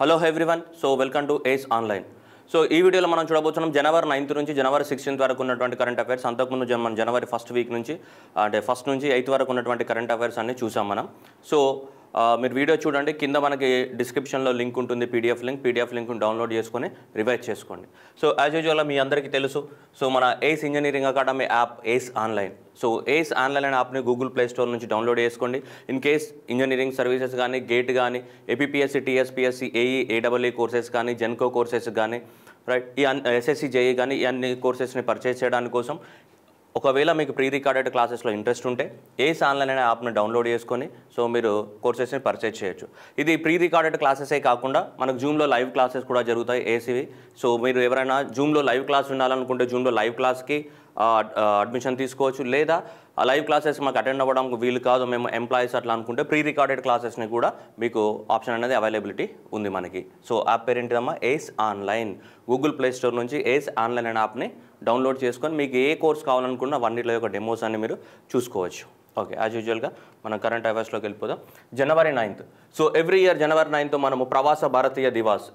Hello everyone so welcome to ACE Online so ఈ వీడియోలో మనం చూడబోతున్నాం జనవరి నైన్త్ నుంచి జనవరి సిక్స్టీన్త్ వరకు ఉన్నటువంటి కరెంట్ అఫైర్స్ అంతకుముందు మనం జనవరి ఫస్ట్ వీక్ నుంచి అంటే ఫస్ట్ నుంచి ఎయిత్ వరకు ఉన్నటువంటి కరెంట్ అఫైర్స్ అన్ని చూసాం మనం సో మీరు వీడియో చూడండి కింద మనకి డిస్క్రిప్షన్లో లింక్ ఉంటుంది PDF link PDF link download చేసుకొని రివైజ్ చేసుకోండి సో యాజ్ యూజువల్ మీ అందరికీ తెలుసు సో మన ACE Engineering Academy app ACE Online so ACE Online అనే యాప్ని గూగుల్ ప్లే స్టోర్ నుంచి డౌన్లోడ్ చేసుకోండి ఇన్ కేస్ ఇంజనీరింగ్ సర్వీసెస్ కానీ గేట్ కానీ APPSC TSPSC AE AWE courses కానీ జెన్కో కోర్సెస్ కానీ రైట్ ఈ ఎస్ఎస్సి జేఈ e కానీ ఈ అన్ని కోర్సెస్ని పర్చేస్ చేయడానికి కోసం ఒకవేళ మీకు ప్రీ రికార్డెడ్ క్లాసెస్లో ఇంట్రెస్ట్ ఉంటే ఏ ఆన్లైన్ అయినా యాప్ను డౌన్లోడ్ చేసుకొని సో మీరు కోర్సెస్ని పర్చేజ్ చేయొచ్చు ఇది ప్రీ రికార్డెడ్ క్లాసెసే కాకుండా మనకు జూమ్లో లైవ్ క్లాసెస్ కూడా జరుగుతాయి ఏసీవి సో మీరు ఎవరైనా జూమ్లో లైవ్ క్లాస్ ఉండాలనుకుంటే జూమ్లో లైవ్ క్లాస్కి అడ్మిషన్ తీసుకోవచ్చు లేదా లైవ్ క్లాసెస్ మాకు అటెండ్ అవ్వడం వీలు కాదు మేము ఎంప్లాయీస్ అట్లా అనుకుంటే ప్రీ రికార్డెడ్ క్లాసెస్ని కూడా మీకు ఆప్షన్ అనేది అవైలబిలిటీ ఉంది మనకి సో యాప్ పేరేంటిదమ్మా ACE Online Google Play Store నుంచి ఏస్ ఆన్లైన్ అనే యాప్ని డౌన్లోడ్ చేసుకొని మీకు ఏ కోర్స్ కావాలనుకున్నా వన్నిట్లో యొక్క డెమోస్ అన్ని మీరు చూసుకోవచ్చు ఓకే యాజ్ యూజువల్గా మనం కరెంట్ అఫైర్స్లోకి వెళ్ళిపోదాం జనవరి నైన్త్ సో ఎవ్రీ ఇయర్ జనవరి నైన్త్ మనము ప్రవాస భారతీయ దివాస్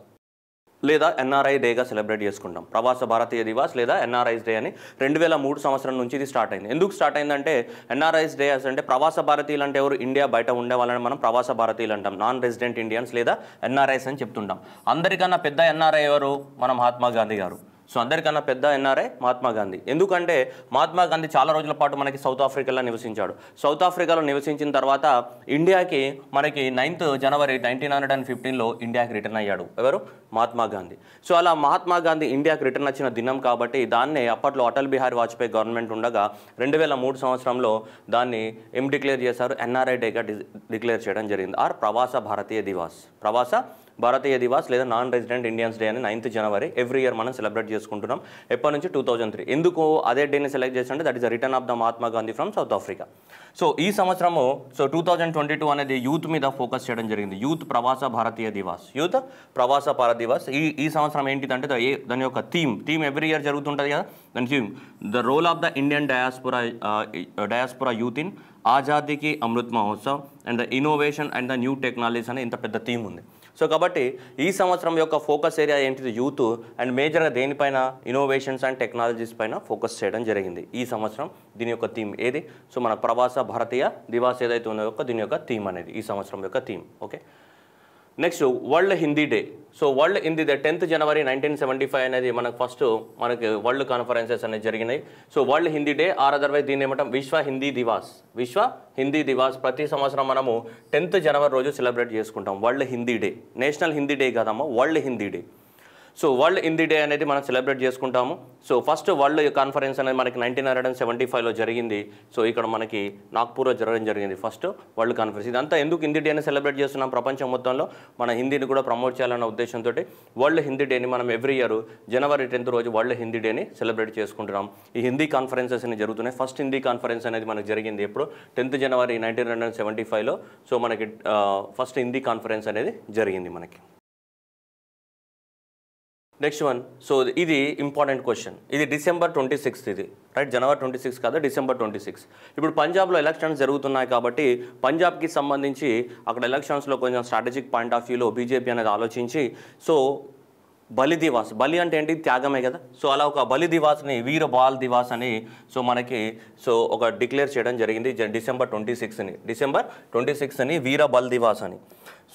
లేదా ఎన్ఆర్ఐ డేగా సెలబ్రేట్ చేసుకుంటాం ప్రవాస భారతీయ దివాస్ లేదా ఎన్ఆర్ఐస్ డే అని రెండు వేల మూడు సంవత్సరం నుంచి ఇది స్టార్ట్ అయింది ఎందుకు స్టార్ట్ అయిందంటే ఎన్ఆర్ఐస్ డే అంటే ప్రవాస భారతీయులు అంటే ఎవరు ఇండియా బయట ఉండే వాళ్ళని మనం ప్రవాస భారతీయులు అంటాం నాన్ రెసిడెంట్ ఇండియన్స్ లేదా ఎన్ఆర్ఐస్ అని చెప్తుంటాం అందరికన్నా పెద్ద ఎన్ఆర్ఐ ఎవరు మన మహాత్మా గాంధీ గారు సో అందరికన్నా పెద్ద ఎన్ఆర్ఐ మహాత్మా గాంధీ ఎందుకంటే మహాత్మా గాంధీ చాలా రోజుల పాటు మనకి సౌత్ ఆఫ్రికాలో నివసించాడు సౌత్ ఆఫ్రికాలో నివసించిన తర్వాత ఇండియాకి మనకి నైన్త్ జనవరి నైన్టీన్ హండ్రెడ్ అండ్ ఫిఫ్టీన్లో ఇండియాకి రిటర్న్ అయ్యాడు ఎవరు మహాత్మా గాంధీ సో అలా మహాత్మా గాంధీ ఇండియాకి రిటర్న్ వచ్చిన దినం కాబట్టి దాన్నే అప్పట్లో అటల్ బిహారీ వాజ్పేయి గవర్నమెంట్ ఉండగా రెండు వేల మూడు సంవత్సరంలో దాన్ని ఏం డిక్లేర్ చేశారు ఎన్ఆర్ఐ డేగా డిక్లేర్ చేయడం జరిగింది ఆర్ ప్రవాస భారతీయ దివాస్ ప్రవాస భారతీయ దివాస్ లేదా నాన్ రెసిడెంట్ ఇండియన్స్ డే అని నైన్త్ జనవరి ఎవ్రీ ఇయర్ మనం సెలబ్రేట్ చేసుకుంటున్నాం ఎప్పటి నుంచి టూ థౌజండ్ త్రీ ఎందుకు అదే డేని సెలెక్ట్ చేస్తుంటే that is return of the Mahatma Gandhi from South Africa so ఈ సంవత్సరము so two thousand twenty two అనేది యూత్ మీద ఫోకస్ చేయడం జరిగింది యూత్ ప్రవాస భారతీయ దివాస్ యూత్ ప్రవాస భారత దివాస్ ఈ ఈ సంవత్సరం ఏంటిదంటే దాని యొక్క థీమ్ థీమ్ ఎవ్రీ ఇయర్ జరుగుతుంటుంది కదా దాని theme the role of the Indian diaspora diaspora youth in ఆజాదీకి Amrit Mahotsav and the innovation and the new technologies అనే ఇంత పెద్ద థీమ్ ఉంది సో కాబట్టి ఈ సంవత్సరం యొక్క ఫోకస్ ఏరియా ఏంటిది యూత్ అండ్ మేజర్గా దేనిపైన ఇన్నోవేషన్స్ అండ్ టెక్నాలజీస్ పైన ఫోకస్ చేయడం జరిగింది ఈ సంవత్సరం దీని యొక్క థీమ్ ఏది సో మన ప్రవాస భారతీయ దివాస్ ఏదైతే ఉందో దీని యొక్క థీమ్ అనేది ఈ సంవత్సరం యొక్క theme okay next world Hindi day so world Hindi day tenth January nineteen seventy five అనేది మనకు ఫస్ట్ మనకి వరల్డ్ కాన్ఫరెన్సెస్ అనేది జరిగినాయి so world Hindi day or otherwise దీన్ని ఏమంటాం విశ్వ హిందీ దివాస్ విశ్వ హిందీ దివాస్ ప్రతి సంవత్సరం మనము టెన్త్ జనవరి రోజు సెలబ్రేట్ చేసుకుంటాం world Hindi day national Hindi day కాదమ్మా world Hindi day so world Hindi day అనేది మనం సెలబ్రేట్ చేసుకుంటాము సో ఫస్ట్ వరల్డ్ కాన్ఫరెన్స్ అనేది మనకి నైన్టీన్ హండ్రెడ్ అండ్ సెవెంటీ ఫైవ్లో జరిగింది సో ఇక్కడ మనకి నాగ్పూర్లో జరగడం జరిగింది ఫస్ట్ వరల్డ్ కాన్ఫరెన్స్ ఇదంతా ఎందుకు హిందీ డేని సెలబ్రేట్ చేస్తున్నాం ప్రపంచం మొత్తంలో మన హిందీని కూడా ప్రమోట్ చేయాలన్న ఉద్దేశంతో వరల్డ్ హిందీ డేని మనం ఎవ్రీ ఇయర్ జనవరి టెన్త్ రోజు వరల్డ్ హిందీ డేని సెలబ్రేట్ చేసుకుంటున్నాం ఈ హిందీ కాన్ఫరెన్సెస్ అనేవి జరుగుతున్నాయి ఫస్ట్ హిందీ కాన్ఫరెన్స్ అనేది మనకు జరిగింది ఎప్పుడు tenth January nineteen hundred and seventy ఫైవ్లో సో మనకి ఫస్ట్ హిందీ కాన్ఫరెన్స్ అనేది జరిగింది మనకి నెక్స్ట్ వన్ సో ఇది ఇంపార్టెంట్ క్వశ్చన్ ఇది డిసెంబర్ ట్వంటీ సిక్స్త్ ఇది రైట్ జనవరి ట్వంటీ సిక్స్ కాదు డిసెంబర్ ట్వంటీ సిక్స్ ఇప్పుడు పంజాబ్లో ఎలక్షన్స్ జరుగుతున్నాయి కాబట్టి పంజాబ్కి సంబంధించి అక్కడ ఎలక్షన్స్లో కొంచెం స్ట్రాటజిక్ పాయింట్ ఆఫ్ వ్యూలో బీజేపీ అనేది ఆలోచించి సో బలి దివాస్ బలి అంటే ఏంటి త్యాగమే కదా సో అలా ఒక బలి దివాస్ని వీర బాల్ దివాస్ అని సో మనకి సో ఒక డిక్లేర్ చేయడం జరిగింది డిసెంబర్ ట్వంటీ సిక్స్ని డిసెంబర్ ట్వంటీ సిక్స్ అని వీర బల్ దివాస్ అని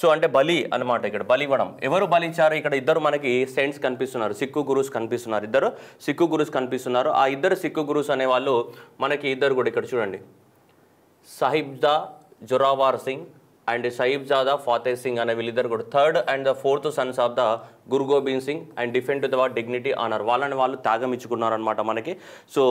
సో అంటే బలి అనమాట ఇక్కడ బలి ఇవ్వడం ఎవరు బలిచారు ఇక్కడ ఇద్దరు మనకి సెంట్స్ కనిపిస్తున్నారు సిక్కు గురుస్ కనిపిస్తున్నారు ఇద్దరు సిక్కు గురుస్ కనిపిస్తున్నారు ఆ ఇద్దరు సిక్కు గురుస్ అనే వాళ్ళు మనకి ఇద్దరు కూడా ఇక్కడ చూడండి సాహిబ్జా జొరావార్ సింగ్ అండ్ సాహిబ్జాదా ఫాతే సింగ్ అనే వీళ్ళిద్దరు కూడా third and the fourth sons of the Guru Gobind Singh and defend the dignity honour వాళ్ళని వాళ్ళు ఇచ్చుకున్నారనమాట మనకి సో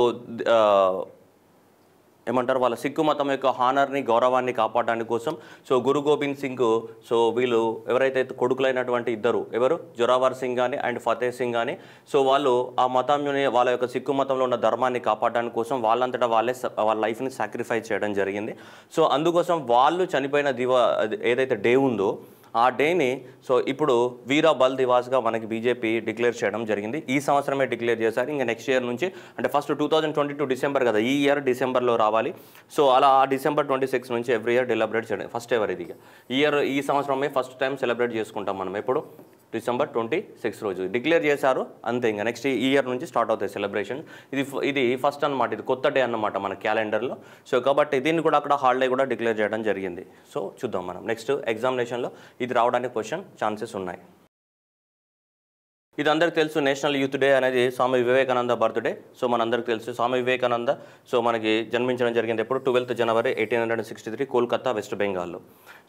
ఏమంటారు వాళ్ళ సిక్కు మతం యొక్క హానర్ని గౌరవాన్ని కాపాడడానికి కోసం సో గురు గోబింద్ సింగ్ సో వీళ్ళు ఎవరైతే కొడుకులైనటువంటి ఇద్దరు ఎవరు జొరావర్ సింగ్ కానీ అండ్ ఫతే సింగ్ కానీ సో వాళ్ళు ఆ మతం వాళ్ళ యొక్క సిక్కు మతంలో ఉన్న ధర్మాన్ని కాపాడడానికి కోసం వాళ్ళంతటా వాళ్ళే వాళ్ళ లైఫ్ని సాక్రిఫైస్ చేయడం జరిగింది సో అందుకోసం వాళ్ళు చనిపోయిన దివ ఏదైతే డే ఉందో ఆ డేని సో ఇప్పుడు వీరా బల్ దివాస్గా మనకి బీజేపీ డిక్లేర్ చేయడం జరిగింది ఈ సంవత్సరమే డిక్లేర్ చేశారు ఇంకా నెక్స్ట్ ఇయర్ నుంచి అంటే first two thousand twenty two December కదా ఈ ఇయర్ డిసెంబర్లో రావాలి సో అలా ఆ డిసెంబర్ ట్వంటీ సిక్స్ నుంచి ఎవ్రీ ఇయర్ సెలబ్రేట్ చేయడం ఫస్ట్ ఎవర్ ఇది ఇయర్ ఈ సంవత్సరమే ఫస్ట్ టైం సెలబ్రేట్ చేసుకుంటాం మనం ఎప్పుడు డిసెంబర్ ట్వంటీ సిక్స్ రోజు డిక్లేర్ చేశారు అంతే ఇంకా నెక్స్ట్ ఈ ఇయర్ నుంచి స్టార్ట్ అవుతాయి సెలబ్రేషన్ ఇది ఇది ఫస్ట్ అనమాట ఇది కొత్త డే అన్నమాట మన క్యాలెండర్లో సో కాబట్టి దీన్ని కూడా అక్కడ హాలిడే కూడా డిక్లేర్ చేయడం జరిగింది సో చూద్దాం మనం నెక్స్ట్ ఎగ్జామినేషన్లో ఇది రావడానికి క్వశ్చన్ ఛాన్సెస్ ఉన్నాయి ఇది అందరికి తెలుసు నేషనల్ యూత్ డే అనేది స్వామి వివేకానంద బర్త్డే సో మనందరికి తెలుసు స్వామి వివేకానంద సో మనకి జన్మించడం జరిగింది ఎప్పుడు twelfth January eighteen hundred sixty three Kolkata West బెంగాల్లో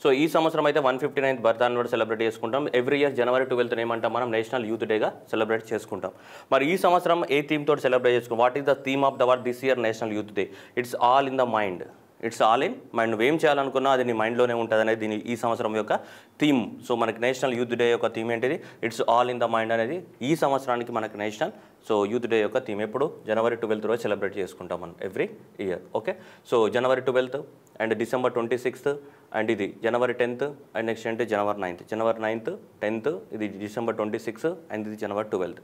సో ఈ సంవత్సరం అయితే వన్ ఫిఫ్టీ నైన్త్ బర్త్ కూడా సెలబ్రేట్ చేసుకుంటాం ఎవ్రీ ఇయర్ జనవరి ట్వెల్త్ ఏమంటాం మనం నేషనల్ యూత్ డేగా సెలబ్రేట్ చేసుకుంటాం మరి ఈ సంవత్సరం ఏ థీమ్ తోటి సెలబ్రేట్ చేసుకుంటాం what is the theme of the word this year national youth day it's all in the mind it's all in mind నువ్వేం చేయాలనుకున్నా అది నీ మైండ్లోనే ఉంటుంది అనేది దీని ఈ సంవత్సరం యొక్క థీమ్ సో మనకి నేషనల్ యూత్ డే యొక్క థీమ్ ఏంటిది it's all in the mind అనేది ఈ సంవత్సరానికి మనకి నేషనల్ సో యూత్ డే యొక్క థీమ్ ఎప్పుడు జనవరి ట్వెల్త్ రోజు సెలబ్రేట్ చేసుకుంటాం మనం every year okay so January twelfth and December twenty sixth and ఇది జనవరి టెన్త్ అండ్ నెక్స్ట్ అంటే January ninth January ninth tenth ఇది డిసెంబర్ ట్వంటీ సిక్స్త్ అండ్ ఇది January twelfth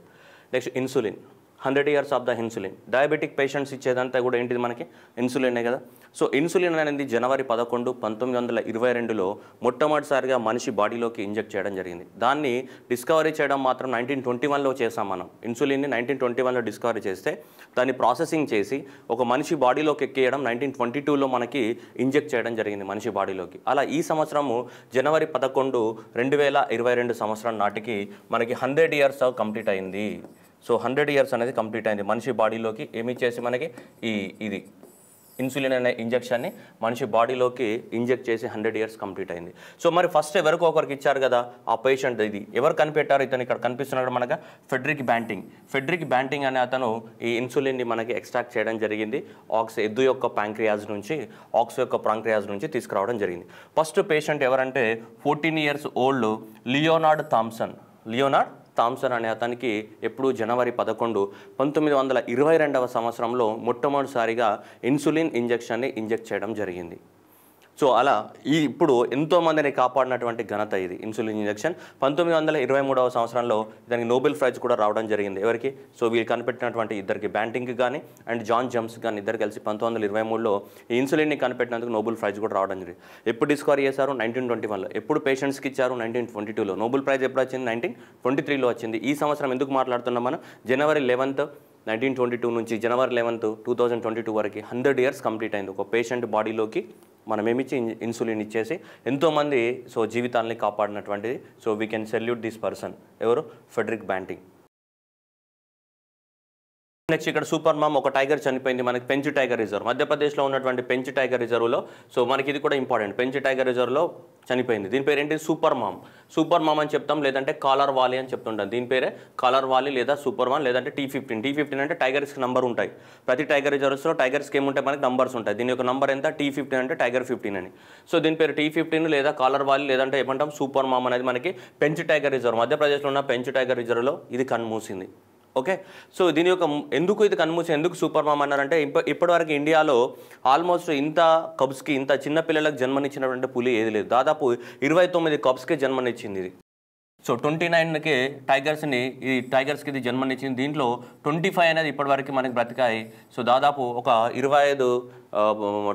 next insulin hundred years of the insulin diabetic patients ఇచ్చేదంతా కూడా ఏంటిది మనకి ఇన్సులినే కదా so insulin అనేది జనవరి పదకొండు పంతొమ్మిది వందల ఇరవై రెండులో మొట్టమొదటిసారిగా మనిషి బాడీలోకి ఇంజెక్ట్ చేయడం జరిగింది దాన్ని డిస్కవరీ చేయడం మాత్రం నైన్టీన్ ట్వంటీ వన్లో చేసాం మనం ఇన్సులిన్ని నైన్టీన్ ట్వంటీ వన్లో డిస్కవరీ చేస్తే దాన్ని ప్రాసెసింగ్ చేసి ఒక మనిషి బాడీలోకి ఎక్కేయడం నైన్టీన్ ట్వంటీ టూలో మనకి ఇంజెక్ట్ చేయడం జరిగింది మనిషి బాడీలోకి అలా ఈ సంవత్సరము జనవరి పదకొండు రెండు వేల ఇరవై రెండు సంవత్సరం నాటికి మనకి హండ్రెడ్ ఇయర్స్ కంప్లీట్ అయింది సో హండ్రెడ్ ఇయర్స్ అనేది కంప్లీట్ అయింది మనిషి బాడీలోకి ఏమి చేసి మనకి ఈ ఇది ఇన్సులిన్ అనే ఇంజెక్షన్ని మనిషి బాడీలోకి ఇంజెక్ట్ చేసి హండ్రెడ్ ఇయర్స్ కంప్లీట్ అయింది సో మరి ఫస్ట్ ఎవరికి ఒకరికి ఇచ్చారు కదా ఆ పేషెంట్ ఇది ఎవరు కనిపెట్టారు ఇతను ఇక్కడ కనిపిస్తున్నాడు మనకు ఫెడ్రిక్ బ్యాంటింగ్ ఫెడ్రిక్ బ్యాంటింగ్ అనే అతను ఈ ఇన్సులిన్ని మనకి ఎక్స్ట్రాక్ట్ చేయడం జరిగింది ఆక్స్ ఎద్దు యొక్క ప్యాంక్రియాజ్ నుంచి ఆక్స్ యొక్క ప్రాంక్రియాజ్ నుంచి తీసుకురావడం జరిగింది ఫస్ట్ పేషెంట్ ఎవరంటే fourteen years old Leonard Thompson Leonard Thompson అనే అతనికి ఎప్పుడు జనవరి పదకొండు పంతొమ్మిది వందల ఇరవై రెండవ సంవత్సరంలో మొట్టమొదటిసారిగా ఇన్సులిన్ ఇంజెక్షన్ని ఇంజెక్ట్ చేయడం జరిగింది సో అలా ఈ ఇప్పుడు ఎంతో మందిని కాపాడినటువంటి ఘనత ఇది ఇన్సులిన్ ఇంజక్షన్ పంతొమ్మిది వందల ఇరవై మూడవ సంవత్సరంలో దానికి నోబెల్ ప్రైజ్ కూడా రావడం జరిగింది ఎవరికి సో వీళ్ళు కనిపెట్టినటువంటి ఇద్దరికి బ్యాంటింగ్ కానీ అండ్ జాన్ జమ్స్ కానీ ఇద్దరు కలిసి పంతొమ్మిది వందల ఇరవై మూడులో ఈ ఇన్సులిన్ని కనిపెట్టినందుకు నోబెల్ ప్రైజ్ కూడా రావడం జరిగింది ఎప్పుడు డిస్కవర్ చేశారు నైన్టీన్ ట్వంటీ వన్లో ఎప్పుడు పేషెంట్స్కి ఇచ్చారు నైన్టీన్ ట్వంటీ టూలో నోబెల్ ప్రైజ్ ఎప్పుడు వచ్చింది నైన్టీన్ ట్వంటీ త్రీలో వచ్చింది ఈ సంవత్సరం ఎందుకు మాట్లాడుతున్నాం మనం January eleventh nineteen twenty two నుంచి January eleventh two thousand twenty two వరకు హండ్రెడ్ ఇయర్స్ కంప్లీట్ అయింది ఒక పేషెంట్ బాడీలోకి మనమేమిచ్చి ఇన్సులిన్ ఇచ్చేసి ఎంతోమంది సో జీవితాలని కాపాడినటువంటిది so we can salute this person ఎవరు ఫెడరిక్ బ్యాంటింగ్ నెక్స్ట్ ఇక్కడ సూపర్ మామ్ ఒక టైగర్ చనిపోయింది మనకి పెంచు టైగర్ రిజర్వ్ మధ్యప్రదేశ్లో ఉన్నటువంటి పెంచు టైగర్ రిజర్వ్లో సో మనకి ఇది కూడా ఇంపార్టెంట్ పెంచు టైగర్ రిజర్వ్లో చనిపోయింది దీని పేరు ఏంటి సూపర్ మామ్ సూపర్ మామ్ అని చెప్తాం లేదంటే కాలర్ వాలీ అని చెప్తుంటాం దీని పేరే కాలర్ వాలీ లేదా సూపర్ మామ్ లేదంటే టీ ఫిఫ్టీన్ టీ ఫిఫ్టీన్ అంటే టైగర్స్కి నంబర్ ఉంటాయి ప్రతి టైగర్ రిజర్వ్స్లో టైగర్స్కి ఏముంటాయి మనకి నంబర్స్ ఉంటాయి దీని యొక్క నంబర్ ఎంత టీ ఫిఫ్టీన్ అంటే టైగర్ ఫిఫ్టీన్ అని సో దీని పేరు టీ ఫిఫ్టీన్ లేదా కాలర్ వాలీ లేదంటే ఏమంటాం సూపర్ మామ్ అనేది మనకి పెంచు టైగర్ రిజర్వ్ మధ్యప్రదేశ్లో ఉన్న పెంచు టైగర్ రిజర్వ్లో ఇది కన్మూసింది ఓకే సో దీని యొక్క ఎందుకు ఇది కన్మూసి ఎందుకు సూపర్ మామ్ అన్నారంటే ఇప్పటివరకు ఇండియాలో ఆల్మోస్ట్ ఇంత కబ్స్కి ఇంత చిన్న పిల్లలకు జన్మనిచ్చినటువంటి పులి ఏది లేదు దాదాపు ఇరవై తొమ్మిది కబ్స్కే జన్మనిచ్చింది ఇది సో ట్వంటీ నైన్కి టైగర్స్ని ఈ టైగర్స్కి ఇది జన్మనిచ్చింది దీంట్లో ట్వంటీ ఫైవ్ అనేది ఇప్పటివరకు మనకి బ్రతికాయి సో దాదాపు ఒక ఇరవై ఐదు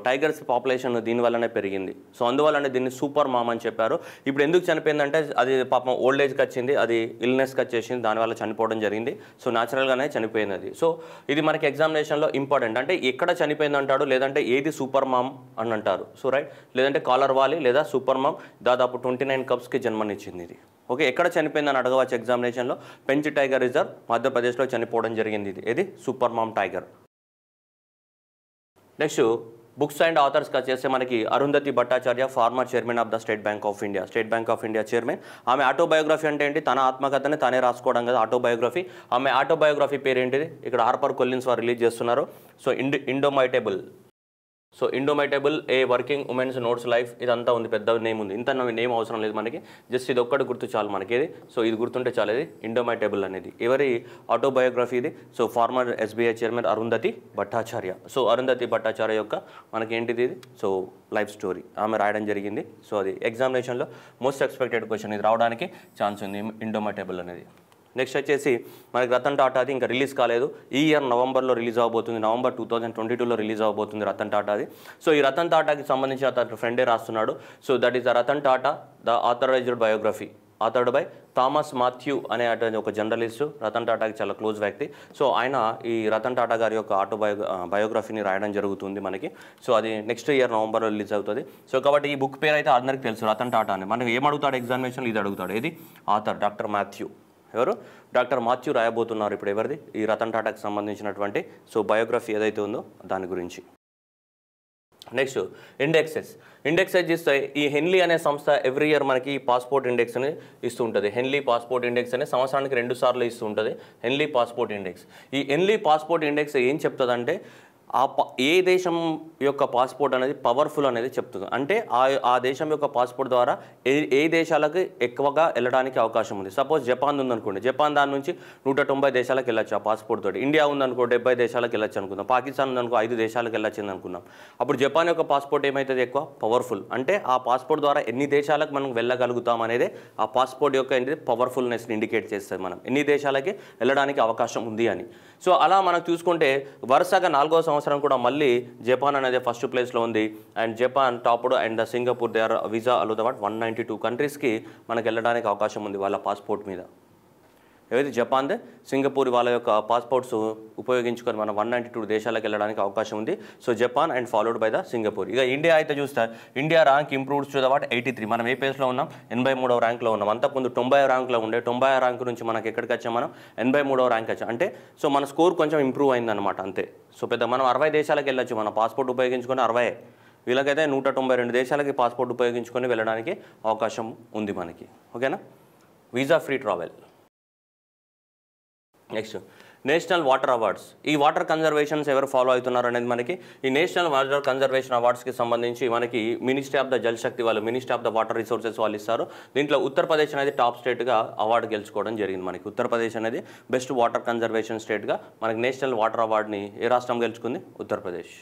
టైగర్స్ పాపులేషన్ దీనివల్లనే పెరిగింది సో అందువల్లనే దీన్ని సూపర్ మామ్ అని చెప్పారు ఇప్పుడు ఎందుకు చనిపోయిందంటే అది పాపం ఓల్డ్ ఏజ్కి వచ్చింది అది ఇల్నెస్కి వచ్చేసింది దానివల్ల చనిపోవడం జరిగింది సో న్యాచురల్గానే చనిపోయింది అది సో ఇది మనకి ఎగ్జామినేషన్లో ఇంపార్టెంట్ అంటే ఎక్కడ చనిపోయింది అంటాడు లేదంటే ఏది సూపర్ మామ్ అని అంటారు సో రైట్ లేదంటే కాలర్ వాలి లేదా సూపర్ మామ్ దాదాపు ట్వంటీ నైన్ కప్స్కి జన్మనిచ్చింది ఇది ఓకే ఎక్కడ చనిపోయిందని అడగవచ్చు ఎగ్జామినేషన్లో పెంచ్ టైగర్ రిజర్వ్ మధ్యప్రదేశ్లో చనిపోవడం జరిగింది ఇది ఇది super mom tiger next books and ఆథర్స్కి వచ్చేస్తే మనకి Arundhati Bhattacharya former chairman of the State Bank of India State Bank of India chairman ఆమె ఆటోబయోగ్రఫీ అంటే ఏంటి తన ఆత్మకథని తనే రాసుకోవడం కదా ఆటోబయోగ్రఫీ ఆమె ఆటోబయోగ్రఫీ పేరేంటిది ఇక్కడ ఆర్పర్ కొల్లిన్స్ వారు రిలీజ్ చేస్తున్నారు so indo indomitable so indomitable a working women's notes life ఇదంతా ఉంది పెద్ద నేమ్ ఉంది ఇంత నేమ్ అవసరం లేదు మనకి జస్ట్ ఇది ఒక్కటి గుర్తు చాలు మనకి ఇది సో ఇది గుర్తుంటే చాలు ఇది ఇండోమైటబుల్ అనేది ఎవరి ఆటోబయోగ్రఫీ ఇది so former SBI chairman Arundhati Bhattacharya so Arundhati Bhattacharya యొక్క మనకి ఏంటిది ఇది సో లైఫ్ స్టోరీ ఆమె రాయడం జరిగింది సో అది ఎగ్జామినేషన్లో మోస్ట్ ఎక్స్పెక్టెడ్ క్వశ్చన్ ఇది రావడానికి ఛాన్స్ ఉంది ఇండోమైటబుల్ అనేది నెక్స్ట్ వచ్చేసి మనకి రతన్ టాటాది ఇంకా రిలీజ్ కాలేదు ఈ ఇయర్ నవంబర్లో రిలీజ్ అవ్వబోతుంది నవంబర్ టూ థౌజండ్ ట్వంటీ టూలో రిలీజ్ అవ్వబోతుంది రతన్ టాటాది సో ఈ రతన్ టాటాకి సంబంధించి అతను ఫ్రెండే రాస్తున్నాడు so that is the Ratan Tata the authorised biography authored by Thomas Mathew అనే ఒక జర్నలిస్టు రతన్ టాటాకి చాలా క్లోజ్ వ్యక్తి సో ఆయన ఈ రతన్ టాటా గారి యొక్క ఆటో బయోగ్రఫీని రాయడం జరుగుతుంది మనకి సో అది నెక్స్ట్ ఇయర్ నవంబర్లో రిలీజ్ అవుతుంది సో కాబట్టి ఈ బుక్ పేరు అయితే అందరికీ తెలుసు రతన్ టాటా అని మనకి ఏమడుగుతాడు ఎగ్జామినేషన్ ఇది అడుగుతాడు ఇది ఆథర్ డాక్టర్ మాథ్యూ ఎవరు డాక్టర్ మాథ్యూ రాయబోతున్నారు ఇప్పుడు ఎవరిది ఈ రతన్ టాటాకి సంబంధించినటువంటి సో బయోగ్రఫీ ఏదైతే ఉందో దాని గురించి నెక్స్ట్ ఇండెక్సెస్ ఇండెక్సెస్ ఇస్తే ఈ హెన్లీ అనే సంస్థ ఎవ్రీ ఇయర్ మనకి పాస్పోర్ట్ ఇండెక్స్ అని ఇస్తూ ఉంటుంది హెన్లీ పాస్పోర్ట్ ఇండెక్స్ అనే సంవత్సరానికి రెండు సార్లు ఇస్తూ ఉంటుంది హెన్లీ పాస్పోర్ట్ ఇండెక్స్ ఈ హెన్లీ పాస్పోర్ట్ ఇండెక్స్ ఏం చెప్తుందంటే ఆ ఏ దేశం యొక్క పాస్పోర్ట్ అనేది పవర్ఫుల్ అనేది చెప్తుంది అంటే ఆ ఆ దేశం యొక్క పాస్పోర్ట్ ద్వారా ఏ ఏ దేశాలకు ఎక్కువగా వెళ్ళడానికి అవకాశం ఉంది సపోజ్ జపాన్ ఉందనుకోండి జపాన్ దాని నుంచి నూట తొంభై దేశాలకు వెళ్ళచ్చు ఆ పాస్పోర్ట్ తోటి ఇండియా ఉందనుకో డెబ్బై దేశాలకు వెళ్ళచ్చు అనుకుందాం పాకిస్తాన్ ఉందనుకో ఐదు దేశాలకు వెళ్ళొచ్చింది అనుకుందాం అప్పుడు జపాన్ యొక్క పాస్పోర్ట్ ఏమవుతుంది ఎక్కువ పవర్ఫుల్ అంటే ఆ పాస్పోర్ట్ ద్వారా ఎన్ని దేశాలకు మనం వెళ్ళగలుగుతాం అనేది ఆ పాస్పోర్ట్ యొక్క ఏంటి పవర్ఫుల్నెస్ని ఇండికేట్ చేస్తుంది మనం ఎన్ని దేశాలకి వెళ్ళడానికి అవకాశం ఉంది అని సో అలా మనం చూసుకుంటే వరుసగా నాలుగో సంవత్సరం సంవత్సరం కూడా మళ్ళీ జపాన్ అనేది ఫస్ట్ ప్లేస్లో ఉంది and Japan topped and Singapore they are visa allow one ninety two కంట్రీస్కి మనకు వెళ్ళడానికి అవకాశం ఉంది వాళ్ళ పాస్పోర్ట్ మీద ఏవైతే జపాన్ సింగపూర్ వాళ్ళ యొక్క పాస్పోర్ట్స్ ఉపయోగించుకొని మనం వన్ నైంటీ టూ దేశాలకు వెళ్ళడానికి అవకాశం ఉంది so Japan and followed by the Singapore ఇక ఇండియా అయితే చూస్తే India rank improves to eighty three మనం ఏ ప్లేస్లో ఉన్నాం ఎనభై మూడవ ర్యాంక్లో ఉన్నాం అంతకుముందు తొంభై ర్యాంక్లో ఉండే తొంభై ర్యాంక్ నుంచి మనకి ఎక్కడికి వచ్చాం మనం ఎనభై మూడవ ర్యాంక్ వచ్చాం అంటే సో మన స్కోర్ కొంచెం ఇంప్రూవ్ అయిందనమాట అంతే సో పెద్ద మనం అరవై దేశాలకు వెళ్ళొచ్చు మన పాస్పోర్ట్ ఉపయోగించుకొని అరవై వీళ్ళకైతే నూట తొంభై రెండు దేశాలకి పాస్పోర్ట్ ఉపయోగించుకొని వెళ్ళడానికి అవకాశం ఉంది మనకి ఓకేనా visa free travel next national water awards ఈ వాటర్ కన్జర్వేషన్స్ ఎవరు ఫాలో అవుతున్నారు అనేది మనకి ఈ నేషనల్ వాటర్ కన్జర్వేషన్ అవార్డ్స్కి సంబంధించి మనకి ministry of the Jal Shakti వాళ్ళు ministry of the water resources వాళ్ళు ఇస్తారు దీంట్లో ఉత్తరప్రదేశ్ అనేది టాప్ స్టేట్గా అవార్డు గెలుచుకోవడం జరిగింది మనకి ఉత్తరప్రదేశ్ అనేది బెస్ట్ వాటర్ కన్జర్వేషన్ స్టేట్గా మనకి నేషనల్ వాటర్ అవార్డుని ఏ రాష్ట్రం గెలుచుకుంది ఉత్తరప్రదేశ్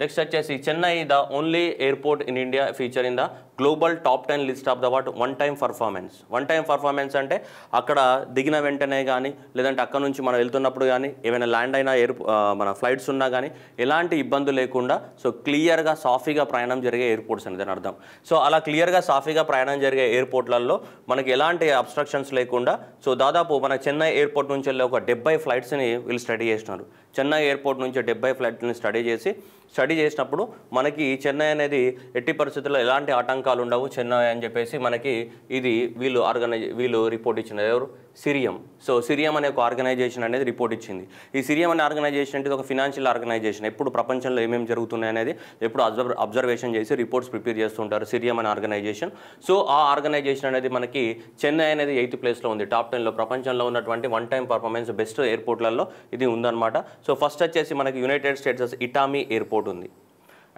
నెక్స్ట్ వచ్చేసి Chennai the only airport in India feature in the global top ten list of the what on time performance on time performance అంటే అక్కడ దిగిన వెంటనే కానీ లేదంటే అక్కడ నుంచి మనం వెళ్తున్నప్పుడు కానీ ఏమైనా ల్యాండ్ అయినా ఎయిర్ మన ఫ్లైట్స్ ఉన్నా కానీ ఎలాంటి ఇబ్బంది లేకుండా సో క్లియర్గా సాఫీగా ప్రయాణం జరిగే ఎయిర్పోర్ట్స్ అనేది అని అర్థం సో అలా క్లియర్గా సాఫీగా ప్రయాణం జరిగే ఎయిర్పోర్ట్లలో మనకి ఎలాంటి అబ్స్ట్రక్షన్స్ లేకుండా సో దాదాపు మన చెన్నై ఎయిర్పోర్ట్ నుంచి వెళ్ళి ఒక డెబ్బై ఫ్లైట్స్ని వీళ్ళు స్టడీ చేసినారు చెన్నై ఎయిర్పోర్ట్ నుంచి డెబ్బై ఫ్లైట్ని స్టడీ చేసి స్టడీ చేసినప్పుడు మనకి చెన్నై అనేది ఎట్టి పరిస్థితుల్లో ఎలాంటి ఆటంకాలు సంతకాలు ఉండవు చెన్నై అని చెప్పేసి మనకి ఇది వీళ్ళు ఆర్గనైజ్ వీళ్ళు రిపోర్ట్ ఇచ్చిన ఎవరు సిరియం సో సిరియం అనే ఒక ఆర్గనైజేషన్ అనేది రిపోర్ట్ ఇచ్చింది ఈ సిరియం అనే ఆర్గనైజేషన్ అనేది ఒక ఫినాన్షియల్ ఆర్గనైజేషన్ ఎప్పుడు ప్రపంచంలో ఏమేమి జరుగుతున్నాయి అనేది ఎప్పుడు అబ్జర్వ్ అబ్జర్వేషన్ చేసి రిపోర్ట్స్ ప్రిపేర్ చేస్తుంటారు సిరియం అనే ఆర్గనైజేషన్ సో ఆ ఆర్గనైజేషన్ అనేది మనకి చెన్నై అనేది ఎయిత్ ప్లేస్లో ఉంది టాప్ టెన్లో ప్రపంచంలో ఉన్నటువంటి వన్ టైం పర్ఫార్మెన్స్ బెస్ట్ ఎయిర్పోర్ట్లలో ఇది ఉందన్నమాట సో ఫస్ట్ వచ్చేసి మనకి యునైటెడ్ స్టేట్స్ ఇటామీ ఎయిర్పోర్ట్ ఉంది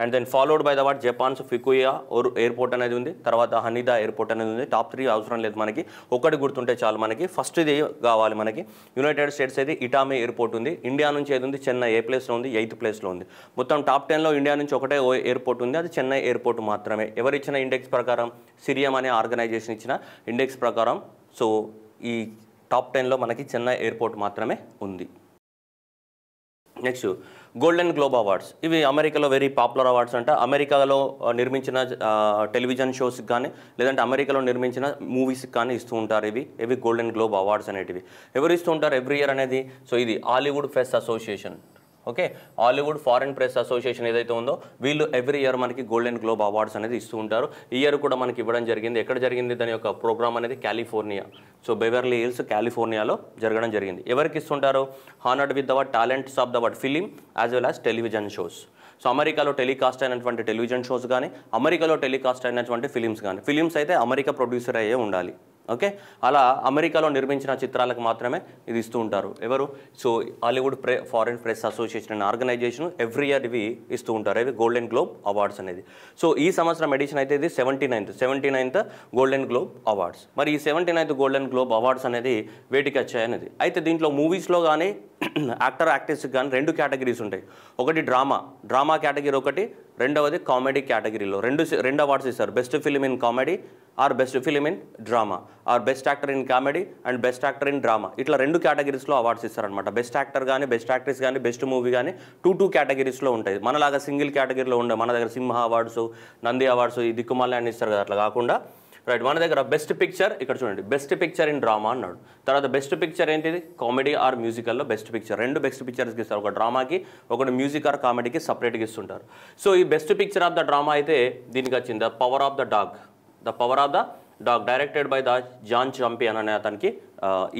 and then followed by the what Japan's Fukuoka airport అనేది ఉంది తర్వాత హనీదా ఎయిర్పోర్ట్ అనేది ఉంది టాప్ త్రీ అవసరం లేదు మనకి ఒకటి గుర్తుంటే చాలు మనకి ఫస్ట్ ఇది కావాలి మనకి యునైటెడ్ స్టేట్స్ అయితే ఇటామీ ఎయిర్పోర్ట్ ఉంది ఇండియా నుంచి ఏది ఉంది చెన్నై ఏ ప్లేస్లో ఉంది ఎయిత్ ప్లేస్లో ఉంది మొత్తం టాప్ టెన్లో ఇండియా నుంచి ఒకటే ఎయిర్పోర్ట్ ఉంది అది చెన్నై ఎయిర్పోర్ట్ మాత్రమే ఎవరిచ్చిన ఇండెక్స్ ప్రకారం సిరియం అనే ఆర్గనైజేషన్ ఇచ్చిన ఇండెక్స్ ప్రకారం సో ఈ టాప్ టెన్లో మనకి చెన్నై ఎయిర్పోర్ట్ మాత్రమే ఉంది నెక్స్ట్ గోల్డెన్ గ్లోబ్ అవార్డ్స్ ఇవి అమెరికాలో వెరీ పాపులర్ అవార్డ్స్ అంట అమెరికాలో నిర్మించిన టెలివిజన్ షోస్కి కానీ లేదంటే అమెరికాలో నిర్మించిన మూవీస్కి కానీ ఇస్తూ ఉంటారు ఇవి ఇవి గోల్డెన్ గ్లోబ్ అవార్డ్స్ అనేటివి ఎవరు ఇస్తూ ఉంటారు ఎవ్రీ ఇయర్ అనేది సో ఇది Hollywood fest association okay Hollywood foreign press association ఏదైతే ఉందో వీళ్ళు ఎవ్రీ ఇయర్ మనకి గోల్డెన్ గ్లోబ్ అవార్డ్స్ అనేది ఇస్తూ ఉంటారు ఇయర్ కూడా మనకి ఇవ్వడం జరిగింది ఎక్కడ జరిగింది దాని యొక్క ప్రోగ్రామ్ అనేది కాలిఫోర్నియా సో బెవర్లీ హిల్స్ కాలిఫోర్నియాలో జరగడం జరిగింది ఎవరికి ఇస్తుంటారు honoured with the other talents of the film as well as television shows so అమెరికాలో టెలికాస్ట్ అయినటువంటి టెలివిజన్ షోస్ కానీ అమెరికాలో టెలికాస్ట్ అయినటువంటి ఫిలిమ్స్ కానీ ఫిలిమ్స్ అయితే అమెరికా ప్రొడ్యూసర్ అయ్యే ఉండాలి ఓకే అలా అమెరికాలో నిర్మించిన చిత్రాలకు మాత్రమే ఇది ఇస్తూ ఉంటారు ఎవరు so Hollywood pre foreign press association అనే ఆర్గనైజేషన్ ఎవ్రీ ఇయర్ ఇవి ఇస్తూ ఉంటారు ఇవి గోల్డెన్ గ్లోబ్ అవార్డ్స్ అనేది సో ఈ సంవత్సరం ఎడిషన్ అయితే ఇది seventy ninth seventy ninth golden globe awards మరి ఈ seventy ninth golden globe awards అనేది వేటికి వచ్చాయనేది అయితే దీంట్లో మూవీస్లో కానీ యాక్టర్ యాక్ట్రెస్కి కానీ రెండు కేటగిరీస్ ఉంటాయి ఒకటి డ్రామా డ్రామా కేటగిరీ ఒకటి రెండవది కామెడీ కేటగిరీలో రెండు రెండు అవార్డ్స్ ఇస్తారు best film in comedy or best film in drama or best actor in comedy and best actor in drama ఇట్లా రెండు కేటగిరీస్లో అవార్డ్స్ ఇస్తారనమాట బెస్ట్ యాక్టర్ కానీ బెస్ట్ యాక్ట్రెస్ కానీ బెస్ట్ మూవీ కానీ టూ టూ కేటగిరీస్లో ఉంటాయి మనలాగా సింగిల్ కేటగిరీలో ఉండవు మన దగ్గర సింహ అవార్డ్స్ నంది అవార్డ్స్ ఈ దిక్కుమాలని ఇస్తారు కదా అట్లా కాకుండా రైట్ మన దగ్గర బెస్ట్ పిక్చర్ ఇక్కడ చూడండి బెస్ట్ పిక్చర్ ఇన్ డ్రామా అన్నాడు తర్వాత బెస్ట్ పిక్చర్ ఏంటిది కామెడీ ఆర్ మ్యూజికల్లో బెస్ట్ పిక్చర్ రెండు బెస్ట్ పిక్చర్స్కి ఇస్తారు ఒక డ్రామాకి ఒకటి మ్యూజిక్ ఆర్ కామెడీకి సపరేట్గా ఇస్తుంటారు సో ఈ best picture of the drama అయితే దీనికి వచ్చింది the Power of the Dog the Power of the Dog directed by the Jane Campion అనే అతనికి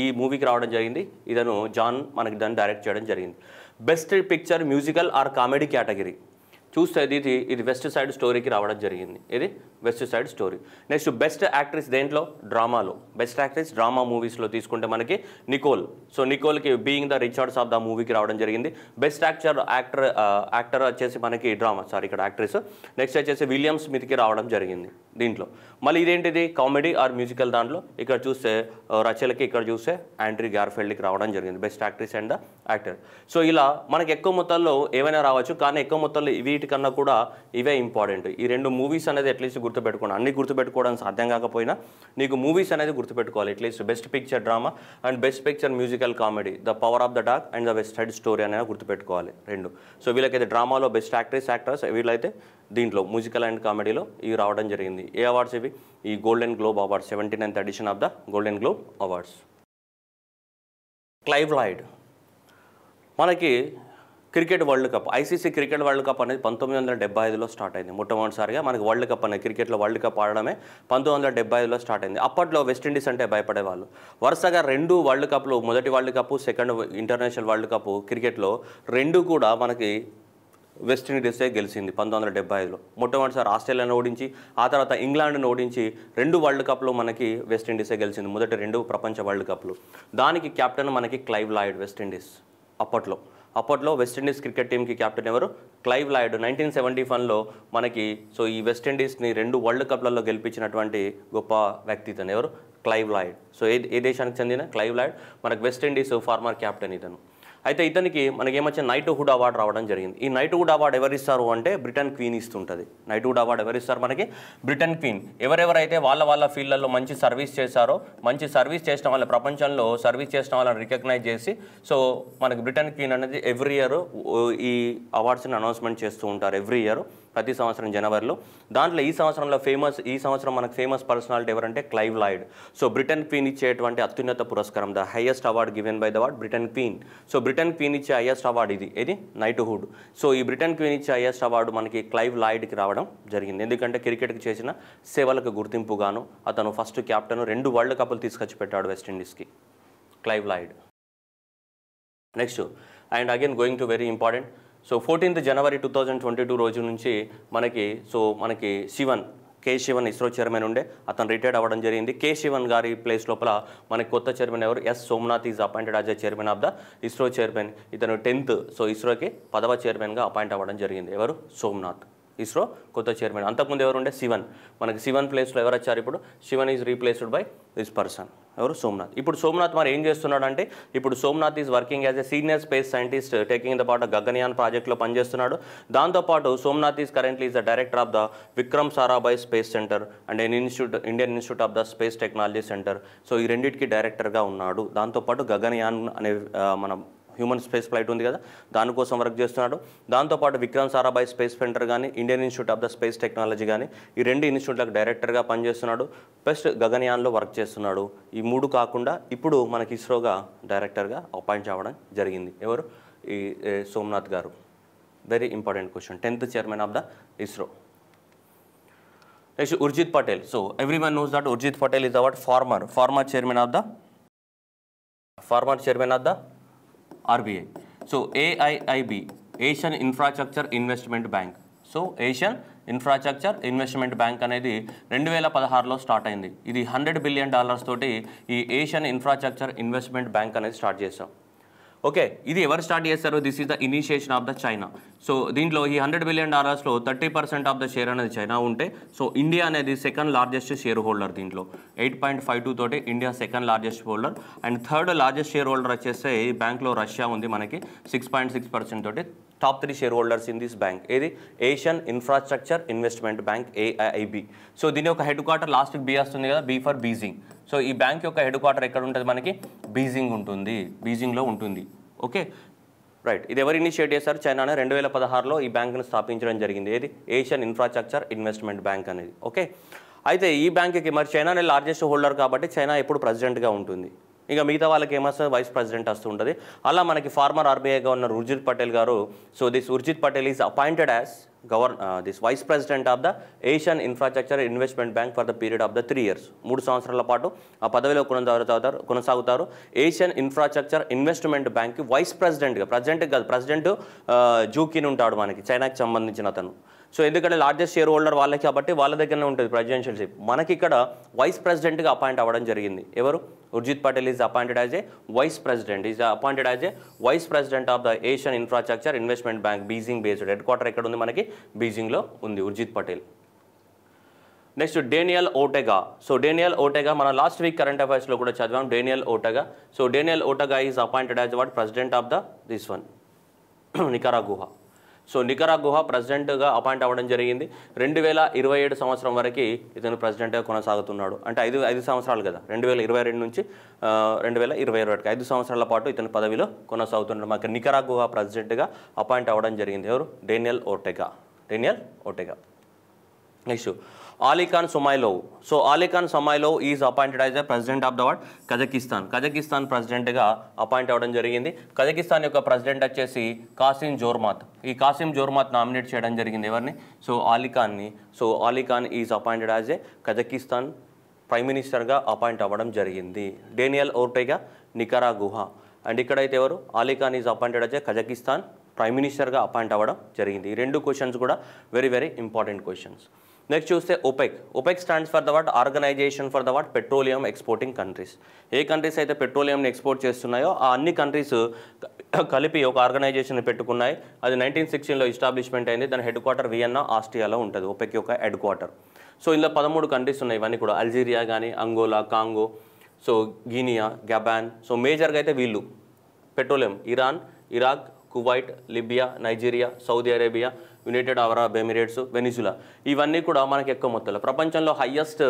ఈ మూవీకి రావడం జరిగింది ఇతను జాన్ మనకి దాన్ని డైరెక్ట్ చేయడం జరిగింది best picture musical or comedy category చూస్తే ఇది ఇది వెస్ట్ సైడ్ స్టోరీకి రావడం జరిగింది ఇది West Side Story next best actress దేంట్లో డ్రామాలో బెస్ట్ యాక్ట్రెస్ డ్రామా మూవీస్లో తీసుకుంటే మనకి నికోల్ సో నికోల్కి Being the Ricardos of the మూవీకి రావడం జరిగింది బెస్ట్ యాక్టర్ యాక్టర్ యాక్టర్ వచ్చేసి మనకి డ్రామా సారీ ఇక్కడ యాక్ట్రెస్ నెక్స్ట్ వచ్చేసి విలియమ్ స్మిత్కి రావడం జరిగింది దీంట్లో మళ్ళీ ఇదేంటిది కామెడీ ఆర్ మ్యూజికల్ దాంట్లో ఇక్కడ చూస్తే రచలకి ఇక్కడ చూస్తే యాంట్రీ గార్ఫెల్డ్కి రావడం జరిగింది best actress and the actor so ఇలా మనకి ఎక్కువ మొత్తాల్లో ఏమైనా రావచ్చు కానీ ఎక్కువ మొత్తాల్లో వీటికన్నా కూడా ఇవే ఇంపార్టెంట్ ఈ రెండు మూవీస్ అనేది అట్లీస్ట్ గుర్తుపెట్టుకోండి అన్ని గుర్తుపెట్టుకోవడం సాధ్యం కాకపోయినా నీకు మూవీస్ అనేది గుర్తుపెట్టుకోవాలి at least best picture drama and best picture musical comedy the Power of the Dog and the West Side Story అనేది గుర్తుపెట్టుకోవాలి రెండు సో వీళ్ళకైతే డ్రామాలో బెస్ట్ యాక్ట్రెస్ యాక్టర్స్ వీళ్ళైతే దీంట్లో మ్యూజికల్ అండ్ కామెడీలో ఇవి రావడం జరిగింది ఏ అవార్డ్స్ ఇవి ఈ golden globe awards seventy ninth edition of the golden globe awards Clive Lloyd మనకి cricket world cup ICC cricket world cup అనేది పంతొమ్మిది వందల డెబ్బై ఐదులో స్టార్ట్ అయింది మొట్టమొదటిసారిగా మనకి వరల్డ్ కప్ అనేది క్రికెట్లో వరల్డ్ కప్ ఆడడమే పంతొమ్మిది వందల డెబ్బై ఐదులో స్టార్ట్ అయింది అప్పట్లో వెస్టిండీస్ అంటే భయపడేవాళ్ళు వరుసగా రెండు వరల్డ్ కప్లు మొదటి world cup second international world cup క్రికెట్లో రెండు కూడా మనకి వెస్టిండీసే గెలిచింది పంతొమ్మిది వందల డెబ్బై ఐదులో మొట్టమొదటిసారి ఆస్ట్రేలియాను ఓడించి ఆ తర్వాత ఇంగ్లాండ్ను ఓడించి రెండు వరల్డ్ కప్లో మనకి వెస్టిండీసే గెలిచింది మొదటి రెండు ప్రపంచ వరల్డ్ కప్లు దానికి కెప్టెన్ మనకి క్లైవ్ లాయిడ్ వెస్టిండీస్ అప్పట్లో అప్పట్లో వెస్టిండీస్ క్రికెట్ టీంకి కెప్టెన్ ఎవరు క్లైవ్ లాయిడ్ నైన్టీన్ సెవెంటీ వన్లో మనకి సో ఈ వెస్టిండీస్ని రెండు వరల్డ్ కప్లలో గెలిపించినటువంటి గొప్ప వ్యక్తి ఇతను ఎవరు క్లైవ్ లాయిడ్ సో ఏ ఏ దేశానికి చెందిన క్లైవ్ లాయిడ్ మనకు వెస్టిండీస్ ఫార్మర్ కెప్టెన్ ఇతను అయితే ఇతనికి మనకి నైట్ హుడ్ అవార్డు రావడం జరిగింది ఈ నైట్ హుడ్ అవార్డు ఎవరిస్తారు అంటే బ్రిటన్ క్వీన్ ఇస్తుంటుంది నైట్ హుడ్ అవార్డు ఎవరిస్తారు మనకి బ్రిటన్ క్వీన్ ఎవరెవరైతే వాళ్ళ వాళ్ళ ఫీల్డ్లలో మంచి సర్వీస్ చేశారో మంచి సర్వీస్ చేసిన వాళ్ళ ప్రపంచంలో సర్వీస్ చేసిన వాళ్ళని రికగ్నైజ్ చేసి సో మనకి బ్రిటన్ క్వీన్ అనేది ఎవ్రీ ఇయర్ ఈ అవార్డ్స్ని అనౌన్స్మెంట్ చేస్తూ ఉంటారు ఎవ్రీ ఇయర్ ప్రతి సంవత్సరం జనవరిలో దాంట్లో ఈ సంవత్సరంలో ఫేమస్ ఈ సంవత్సరం మనకు ఫేమస్ పర్సనాలిటీ ఎవరంటే Clive Lloyd so Britain queen ఇచ్చేటువంటి అత్యున్నత పురస్కారం the highest award given by the ward Britain queen so Britain queen ఇచ్చే హైయెస్ట్ అవార్డు ఇది ఇది నైట్హుడ్ సో ఈ బ్రిటన్ క్వీన్ ఇచ్చే హైయెస్ట్ అవార్డు మనకి క్లైవ్ లాయిడ్కి రావడం జరిగింది ఎందుకంటే క్రికెట్కి చేసిన సేవలకు గుర్తింపుగాను అతను ఫస్ట్ క్యాప్టెన్ రెండు వరల్డ్ కప్లు తీసుకొచ్చి పెట్టాడు వెస్టిండీస్కి Clive Lloyd next and again going to very important so fourteenth January two thousand twenty two రోజు నుంచి మనకి సో మనకి శివన్ కే శివన్ ఇస్రో చైర్మన్ ఉండే అతను రిటైర్డ్ అవ్వడం జరిగింది కే శివన్ గారి ప్లేస్ లోపల మనకి కొత్త చైర్మన్ ఎవరు S Somanath is appointed as a chairman of the ISRO chairman ఇతను టెన్త్ సో ఇస్రోకి పదవ చైర్మన్గా అపాయింట్ అవ్వడం జరిగింది ఎవరు సోమనాథ్ ఇస్రో కొత్త చైర్మన్ అంతకుముందు ఎవరు ఉండే శివన్ మనకి శివన్ ప్లేస్లో ఎవరు వచ్చారు ఇప్పుడు Sivan is replaced by this person ఎవరు సోమనాథ్ ఇప్పుడు సోమనాథ్ మరి ఏం చేస్తున్నాడు అంటే ఇప్పుడు Somanath is working as a senior space scientist taking the పాటు గగనయాన్ ప్రాజెక్ట్లో పనిచేస్తున్నాడు దాంతోపాటు Somanath is currently is the director of the Vikram Sarabhai space centre and institute Indian institute of the space technology centre so ఈ రెండింటికి డైరెక్టర్గా ఉన్నాడు దాంతోపాటు గగనయాన్ అనే uh, మన హ్యూమన్ స్పేస్ ఫ్లైట్ ఉంది కదా దానికోసం వర్క్ చేస్తున్నాడు దాంతోపాటు విక్రమ్ సారాభాయ్ స్పేస్ సెంటర్ కానీ Indian institute of the space technology కానీ ఈ రెండు ఇన్స్టిట్యూట్లకు డైరెక్టర్గా పనిచేస్తున్నాడు ప్లస్ట్ గగన్యాన్లో వర్క్ చేస్తున్నాడు ఈ మూడు కాకుండా ఇప్పుడు మనకి ఇస్రోగా డైరెక్టర్గా అపాయింట్ అవ్వడం జరిగింది ఎవరు ఈ Somanath garu very important question tenth chairman of the ISRO next Urjit Patel so every one knows that Urjit Patel is our former former chairman of the former chairman of the RBI so AIIB Asian infrastructure investment bank so Asian infrastructure investment bank అనేది రెండు వేల పదహారులో start అయింది ఇది hundred billion dollars తోటి ఈ Asian infrastructure investment bank అనేది start చేసాం ఓకే ఇది ఎవరు స్టార్ట్ చేస్తారు this is the initiation of the China so దీంట్లో ఈ హండ్రెడ్ బిలియన్ డాలర్స్లో thirty percent of the share అనేది చైనా ఉంటే సో ఇండియా అనేది సెకండ్ లార్జెస్ట్ షేర్ హోల్డర్ దీంట్లో ఎయిట్ పాయింట్ ఫైవ్ టూ తోటి India second largest holder and third largest share holder వచ్చేస్తే బ్యాంక్లో రష్యా ఉంది మనకి సిక్స్ పాయింట్ సిక్స్ పర్సెంట్ తోటి top three share holders in this bank ఏది Asian infrastructure investment bank AIIB so దీని యొక్క head quarter last B వస్తుంది కదా బీ ఫర్ బీజింగ్ సో ఈ బ్యాంక్ యొక్క హెడ్ క్వార్టర్ ఎక్కడ ఉంటుంది మనకి బీజింగ్ ఉంటుంది బీజింగ్లో ఉంటుంది ఓకే రైట్ ఇది ఎవరు ఇనిషియేట్ చేస్తారు చైనానే రెండు వేల పదహారులో ఈ బ్యాంక్ను స్థాపించడం జరిగింది ఏది ఏషియన్ ఇన్ఫ్రాస్ట్రక్చర్ ఇన్వెస్ట్మెంట్ బ్యాంక్ అనేది ఓకే అయితే ఈ బ్యాంక్కి మరి చైనానే లార్జెస్ట్ హోల్డర్ కాబట్టి చైనా ఎప్పుడు ప్రెసిడెంట్గా ఉంటుంది ఇక మిగతా వాళ్ళకి ఏమొస్తే వైస్ ప్రెసిడెంట్ వస్తూ ఉంటుంది అలా మనకి former RBI governor Urjit Patel garu so this Urjit Patel is appointed as govern this vice president of the Asian infrastructure investment bank for the period of the three years మూడు సంవత్సరాల పాటు ఆ పదవిలో కొనసాగుతారు కొనసాగుతారు Asian infrastructure investment bank vice ప్రెసిడెంట్గా ప్రెసిడెంట్ కాదు president జూకిన్ uh, ఉంటాడు మనకి చైనాకి సంబంధించిన అతను సో ఎందుకంటే లార్జెస్ట్ షేర్ హోల్డర్ వాళ్ళే కాబట్టి వాళ్ళ దగ్గరనే ఉంటుంది ప్రెసిడెన్షియల్ సీట్ మనకి ఇక్కడ వైస్ ప్రెసిడెంట్గా అపాయింట్ అవ్వడం జరిగింది ఎవరు Urjit Patel is appointed as a vice president is appointed as a vice president of the Asian infrastructure investment bank Beijing based head quarter ఎక్కడ ఉంది మనకి బీజింగ్లో ఉంది Urjit Patel next Daniel Ortega so Daniel Ortega మన లాస్ట్ వీక్ కరెంట్ అఫైర్స్లో కూడా చదివాం Daniel Ortega so Daniel Ortega is appointed as what president of the this one గుహ సో నికరాగుహ ప్రెసిడెంట్గా అపాయింట్ అవ్వడం జరిగింది రెండు వేల ఇరవై ఏడు సంవత్సరం వరకు ఇతను ప్రెసిడెంట్గా కొనసాగుతున్నాడు అంటే ఐదు ఐదు సంవత్సరాలు కదా రెండు వేల ఇరవై రెండు నుంచి రెండు వేల ఇరవై ఏడు వరకు ఐదు సంవత్సరాల పాటు ఇతని పదవిలో కొనసాగుతున్నాడు మాకు నికరాగుహ ప్రెసిడెంట్గా అపాయింట్ అవ్వడం జరిగింది ఎవరు Daniel Ortega Daniel Ortega next Alikhan Smailov so Alikhan Smailov is appointed as a president of the what Kazakhstan Kazakhstan ప్రెసిడెంట్గా అపాయింట్ అవ్వడం జరిగింది కజకిస్తాన్ యొక్క ప్రెసిడెంట్ వచ్చేసి కాసిం జోర్మాత్ ఈ కాసిం జోర్మాత్ నామినేట్ చేయడం జరిగింది ఎవరిని సో ఆలీఖాన్ని so Alikhan is appointed as a Kazakhstan prime మినిస్టర్గా అపాయింట్ అవ్వడం జరిగింది Daniel Ortega Nicaragua and ఇక్కడైతే ఎవరు Alikhan is appointed as a Kazakhstan prime మినిస్టర్గా అపాయింట్ అవ్వడం జరిగింది ఈ రెండు క్వశ్చన్స్ కూడా very very important questions next చూస్తే OPEC OPEC stands for the what organisation for the what petroleum exporting countries ఏ కంట్రీస్ అయితే పెట్రోలియంని ఎక్స్పోర్ట్ చేస్తున్నాయో ఆ అన్ని కంట్రీస్ కలిపి ఒక ఆర్గనైజేషన్ పెట్టుకున్నాయి అది నైన్టీన్ సిక్స్టీన్లో ఎస్టాబ్లిష్మెంట్ అయింది దాని హెడ్ క్వార్టర్ వియన్నా ఆస్ట్రియాలో ఉంటుంది ఒపెక్ యొక్క హెడ్ క్వార్టర్ సో ఇందులో పదమూడు కంట్రీస్ ఉన్నాయి ఇవన్నీ కూడా అల్జీరియా కానీ Angola Congo so Guinea Gabon so మేజర్గా అయితే వీళ్ళు petroleum Iran Iraq Kuwait Libya Nigeria Saudi Arabia United Arab Emirates Venezuela ఇవన్నీ కూడా మనకి ఎక్కువ మొత్తంలో ప్రపంచంలో హయ్యెస్ట్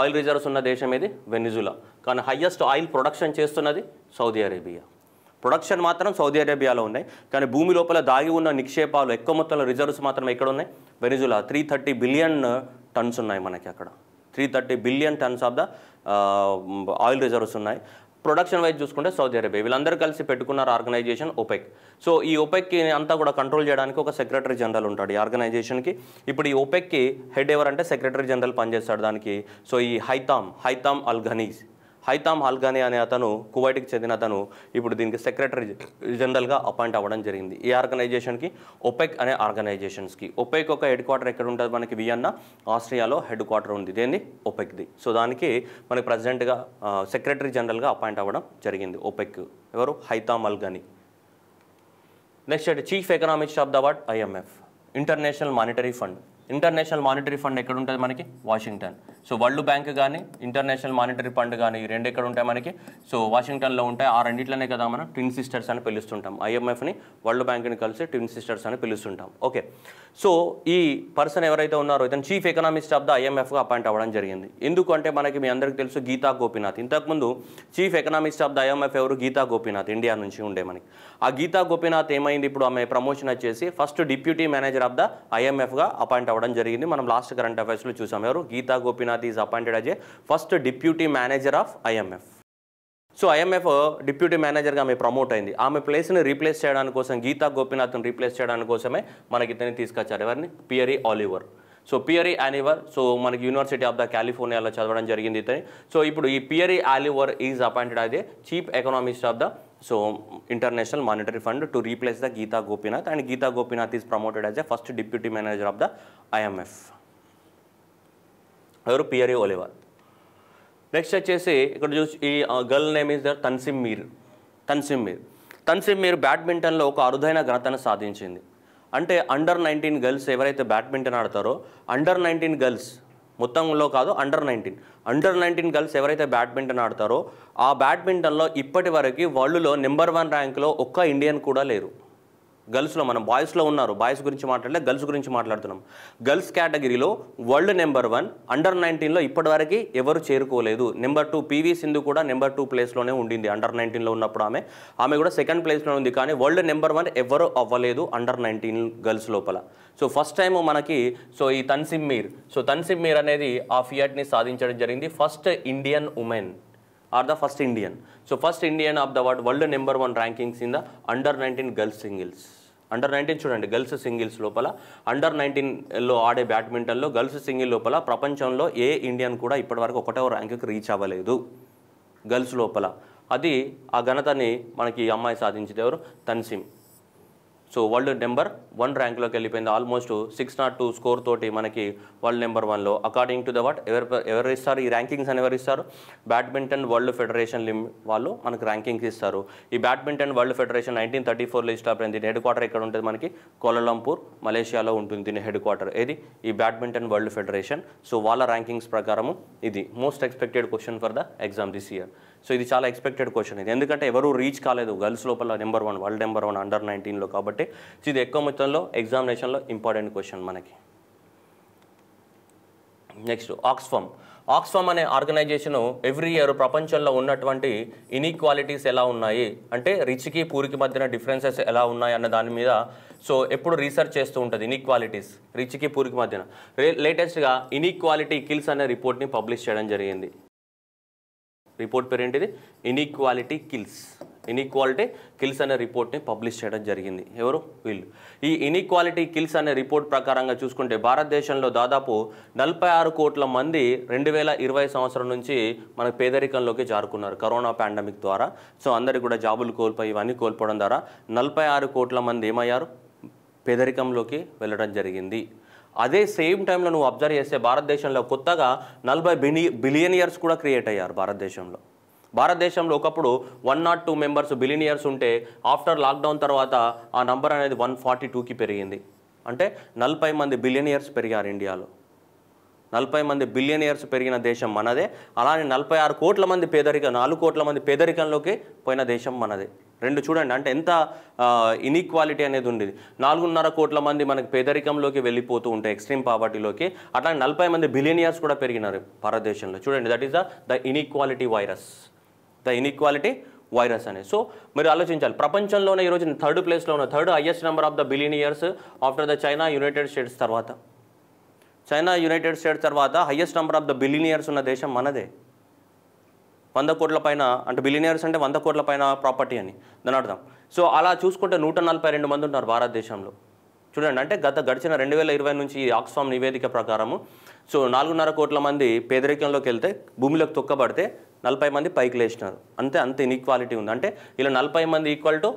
ఆయిల్ రిజర్వ్స్ ఉన్న దేశం ఏది వెనిజులా కానీ హయ్యెస్ట్ ఆయిల్ ప్రొడక్షన్ చేస్తున్నది సౌదీ అరేబియా ప్రొడక్షన్ మాత్రం సౌదీ అరేబియాలో ఉన్నాయి కానీ భూమి లోపల దాగి ఉన్న నిక్షేపాలు ఎక్కువ మొత్తంలో రిజర్వ్స్ మాత్రం ఎక్కడ ఉన్నాయి Venezuela three thirty billion tons ఉన్నాయి మనకి అక్కడ three thirty billion tons of the oil reserves ఉన్నాయి ప్రొడక్షన్ వైజ్ చూసుకుంటే సౌదీ అరేబియా వీళ్ళందరూ కలిసి పెట్టుకున్నారు ఆర్గనైజేషన్ ఒపెక్ సో ఈ ఒపెక్కి అంతా కూడా కంట్రోల్ చేయడానికి ఒక సెక్రటరీ జనరల్ ఉంటాడు ఈ ఆర్గనైజేషన్కి ఇప్పుడు ఈ ఒపెక్కి హెడ్ ఎవరంటే సెక్రటరీ జనరల్ పనిచేస్తాడు దానికి సో ఈ హైతామ్ హైతామ్ అల్ఘనీజ్ హైతామ్ హల్గానే అనే అతను కువైట్కి చెందిన అతను ఇప్పుడు దీనికి సెక్రటరీ జనరల్గా అపాయింట్ అవ్వడం జరిగింది ఈ ఆర్గనైజేషన్కి ఒపెక్ అనే ఆర్గనైజేషన్స్కి ఒపెక్ ఒక హెడ్ క్వార్టర్ ఎక్కడ ఉంటుంది మనకి వియన్నా ఆస్ట్రియాలో హెడ్ క్వార్టర్ ఉంది దేన్ని ఒపెక్ది సో దానికి మనకి ప్రెసిడెంట్గా సెక్రటరీ జనరల్గా అపాయింట్ అవ్వడం జరిగింది ఒపెక్ ఎవరు హైతామ్ అల్గాని next chief economics of the word IMF international monetary fund international monetary fund ఎక్కడ ఉంటుంది మనకి వాషింగ్టన్ సో వరల్డ్ బ్యాంక్ కానీ ఇంటర్నేషనల్ మానిటరీ ఫండ్ కానీ రెండు ఎక్కడ ఉంటాయి మనకి సో వాషింగ్టన్లో ఉంటాయి ఆ రెండిట్లనే కదా మనం ట్విన్ సిస్టర్స్ అని పిలుస్తుంటాం ఐఎంఎఫ్ని వరల్డ్ బ్యాంక్ని కలిసి ట్విన్ సిస్టర్స్ అని పిలుస్తుంటాం ఓకే సో ఈ పర్సన్ ఎవరైతే ఉన్నారో ఇతను చీఫ్ ఎకనామిస్ట్ ఆఫ్ ద ఐఎంఎఫ్గా అపాయింట్ అవ్వడం జరిగింది ఎందుకంటే మనకి మీ అందరికీ తెలుసు గీతా గోపీనాథ్ ఇంతకుముందు chief economist of the IMF ఎవరు గీతా గోపీనాథ్ ఇండియా నుంచి ఉండే మనకి ఆ గీతా గోపీనాథ్ ఏమైంది ఇప్పుడు ఆమె ప్రమోషన్ వచ్చేసి first deputy manager of the ఐఎంఎఫ్గా అపాయింట్ అవ్వడం జరిగింది మనం లాస్ట్ కరెంట్ అఫైర్స్లో చూసాం ఎవరు Gita Gopinath is appointed as a first deputy manager of IMF so IMF deputy మేనేజర్గా ఆమె ప్రమోట్ అయింది ఆమె ప్లేస్ని రీప్లేస్ చేయడానికి కోసం గీతా గోపినాథ్ని రీప్లేస్ చేయడానికి కోసమే మనకి ఇతని తీసుకొచ్చారు ఎవరిని Pierre Olivier so Pierre Olivier so మనకి యూనివర్సిటీ ఆఫ్ ద కాలిఫోర్నియాలో చదవడం జరిగింది ఇతని సో ఇప్పుడు ఈ పియరీ యాలివర్ ఈజ్ అపాయింటెడ్ అదే chief economist of the so international monetary fund to replace the Gita Gopinath and Gita Gopinath is promoted as a first deputy manager of the IMF ఎవరు Pierre Olivier next వచ్చేసి ఇక్కడ చూసి ఈ girl name is the Tasnim Mir Tasnim Mir Tasnim మీర్ బ్యాడ్మింటన్లో ఒక అరుదైన ఘనతను సాధించింది అంటే అండర్ నైన్టీన్ గర్ల్స్ ఎవరైతే బ్యాడ్మింటన్ ఆడతారో అండర్ నైన్టీన్ గర్ల్స్ మొత్తంలో కాదు under nineteen under nineteen girls ఎవరైతే బ్యాడ్మింటన్ ఆడతారో ఆ బ్యాడ్మింటన్లో ఇప్పటి వరకు వరల్డ్లో నెంబర్ వన్ ర్యాంక్లో ఒక్క ఇండియన్ కూడా లేరు గర్ల్స్లో మనం బాయ్స్లో ఉన్నారు బాయ్స్ గురించి మాట్లాడలే గర్ల్స్ గురించి మాట్లాడుతున్నాం గర్ల్స్ కేటగిరీలో వరల్డ్ నెంబర్ వన్ అండర్ నైన్టీన్లో ఇప్పటివరకు ఎవరు చేరుకోలేదు నెంబర్ టూ పీవీ సింధు కూడా నెంబర్ టూ ప్లేస్లోనే ఉండింది అండర్ నైన్టీన్లో ఉన్నప్పుడు ఆమె ఆమె కూడా సెకండ్ ప్లేస్లో ఉంది కానీ వరల్డ్ నెంబర్ వన్ ఎవరు అవ్వలేదు అండర్ నైన్టీన్ గర్ల్స్ లోపల సో ఫస్ట్ టైం మనకి సో ఈ తన్సిమ్ మీర్ సో తన్సిమ్ మీర్ అనేది ఆ ఫియాట్ని సాధించడం జరిగింది first Indian women or the first Indian so first Indian of the word world number one rankings in the under nineteen girls singles under nineteen చూడండి girls singles లోపల under నైన్టీన్లో ఆడే బ్యాడ్మింటన్లో గర్ల్స్ సింగిల్ లోపల ప్రపంచంలో ఏ ఇండియన్ కూడా ఇప్పటివరకు ఒకటో ర్యాంకుకి reach అవ్వలేదు గర్ల్స్ లోపల అది ఆ ఘనతని మనకి ఈ అమ్మాయి సాధించేది ఎవరు Tasnim so world number one ర్యాంక్లోకి వెళ్ళిపోయింది almost six nought two score తోటి మనకి వరల్డ్ నెంబర్ వన్లో అకార్డింగ్ టు ద వాట్ ఎవరు ఎవరు ఇస్తారు ఈ ర్యాంకింగ్స్ అని ఎవరు ఇస్తారు బ్యాడ్మింటన్ వరల్డ్ ఫెడరేషన్ లిమ్ వాళ్ళు మనకు ర్యాంకింగ్స్ ఇస్తారు ఈ badminton world federation nineteen thirty ఫోర్లో ఇష్టపడింది దీని హెడ్ క్వార్టర్ ఎక్కడ ఉంటుంది మనకి కోలంపూర్ మలేషియాలో ఉంటుంది దీని హెడ్ క్వార్టర్ ఏది ఈ బ్యాడ్మింటన్ వరల్డ్ ఫెడరేషన్ సో వాళ్ళ ర్యాంకింగ్స్ ప్రకారము ఇది most expected question for the exam this year so ఇది చాలా ఎక్స్పెక్టెడ్ క్వశ్చన్ ఇది ఎందుకంటే ఎవరు రీచ్ కాలేదు గర్ల్స్ లోపల number one world number one under నైన్టీన్లో కాబట్టి ఇది ఎక్కువ మొత్తంలో ఎగ్జామినేషన్లో ఇంపార్టెంట్ క్వశ్చన్ మనకి నెక్స్ట్ ఆక్స్ఫామ్ ఆక్స్ఫామ్ అనే ఆర్గనైజేషను ఎవ్రీ ఇయర్ ప్రపంచంలో ఉన్నటువంటి ఇన్ఈక్వాలిటీస్ ఎలా ఉన్నాయి అంటే రిచ్కి పూర్కి మధ్యన డిఫరెన్సెస్ ఎలా ఉన్నాయి అన్న దాని మీద సో ఎప్పుడు రీసెర్చ్ చేస్తూ ఉంటుంది ఇన్ఈక్వాలిటీస్ రిచ్కి పూర్కి మధ్యన లేటెస్ట్గా ఇన్ఈక్వాలిటీ కిల్స్ అనే రిపోర్ట్ని పబ్లిష్ చేయడం జరిగింది రిపోర్ట్ పేరు ఏంటిది ఇన్ఈక్వాలిటీ కిల్స్ ఇన్ఈక్వాలిటీ కిల్స్ అనే రిపోర్ట్ని పబ్లిష్ చేయడం జరిగింది ఎవరు వీళ్ళు ఈ ఇన్ఈక్వాలిటీ కిల్స్ అనే రిపోర్ట్ ప్రకారంగా చూసుకుంటే భారతదేశంలో దాదాపు నలభై ఆరు కోట్ల మంది రెండు వేల ఇరవై సంవత్సరం నుంచి మన పేదరికంలోకి జారుకున్నారు కరోనా పాండమిక్ ద్వారా సో అందరికీ కూడా జాబులు కోల్పోయి ఇవన్నీ కోల్పోవడం ద్వారా నలభై ఆరు కోట్ల మంది ఏమయ్యారు పేదరికంలోకి వెళ్ళడం జరిగింది అదే సేమ్ టైంలో నువ్వు అబ్జర్వ్ చేస్తే భారతదేశంలో కొత్తగా నలభై బిలి బిలియనియర్స్ కూడా క్రియేట్ అయ్యారు భారతదేశంలో భారతదేశంలో ఒకప్పుడు one not two members billionaires ఉంటే ఆఫ్టర్ లాక్డౌన్ తర్వాత ఆ నంబర్ అనేది వన్ ఫార్టీ టూకి పెరిగింది అంటే నలభై మంది బిలినియర్స్ పెరిగారు ఇండియాలో నలభై మంది బిలియనియర్స్ పెరిగిన దేశం మనదే అలానే నలభై ఆరు కోట్ల మంది పేదరిక నాలుగు కోట్ల మంది పేదరికంలోకి పోయిన దేశం మనదే రెండు చూడండి అంటే ఎంత ఇన్ఈక్వాలిటీ అనేది ఉండేది నాలుగున్నర కోట్ల మంది మనకి పేదరికంలోకి వెళ్ళిపోతూ ఉంటాయి ఎక్స్ట్రీమ్ పావర్టీలోకి అట్లానే నలభై మంది బిలియనియర్స్ కూడా పెరిగినారు భారతదేశంలో చూడండి that is the the inequality virus the inequality virus అనేది సో మీరు ఆలోచించాలి ప్రపంచంలోనే ఈరోజు థర్డ్ ప్లేస్లో ఉన్న third highest number of the billionaires after the China United States తర్వాత చైనా యునైటెడ్ స్టేట్స్ తర్వాత highest number of the billionaires ఉన్న దేశం మనదే వంద కోట్ల పైన అంటే బిలినియర్స్ అంటే వంద కోట్ల పైన ప్రాపర్టీ అని దాని అర్థం సో అలా చూసుకుంటే నూట నలభై రెండు మంది ఉన్నారు భారతదేశంలో చూడండి అంటే గత గడిచిన రెండు వేల ఇరవై నుంచి ఆక్స్ఫామ్ నివేదిక ప్రకారము సో నాలుగున్నర కోట్ల మంది పేదరికంలోకి వెళ్తే భూమిలోకి తొక్కబడితే నలభై మంది పైకి లేచినారు అంతే అంత ఇన్ఈక్వాలిటీ ఉంది అంటే ఇలా నలభై మంది ఈక్వల్ టు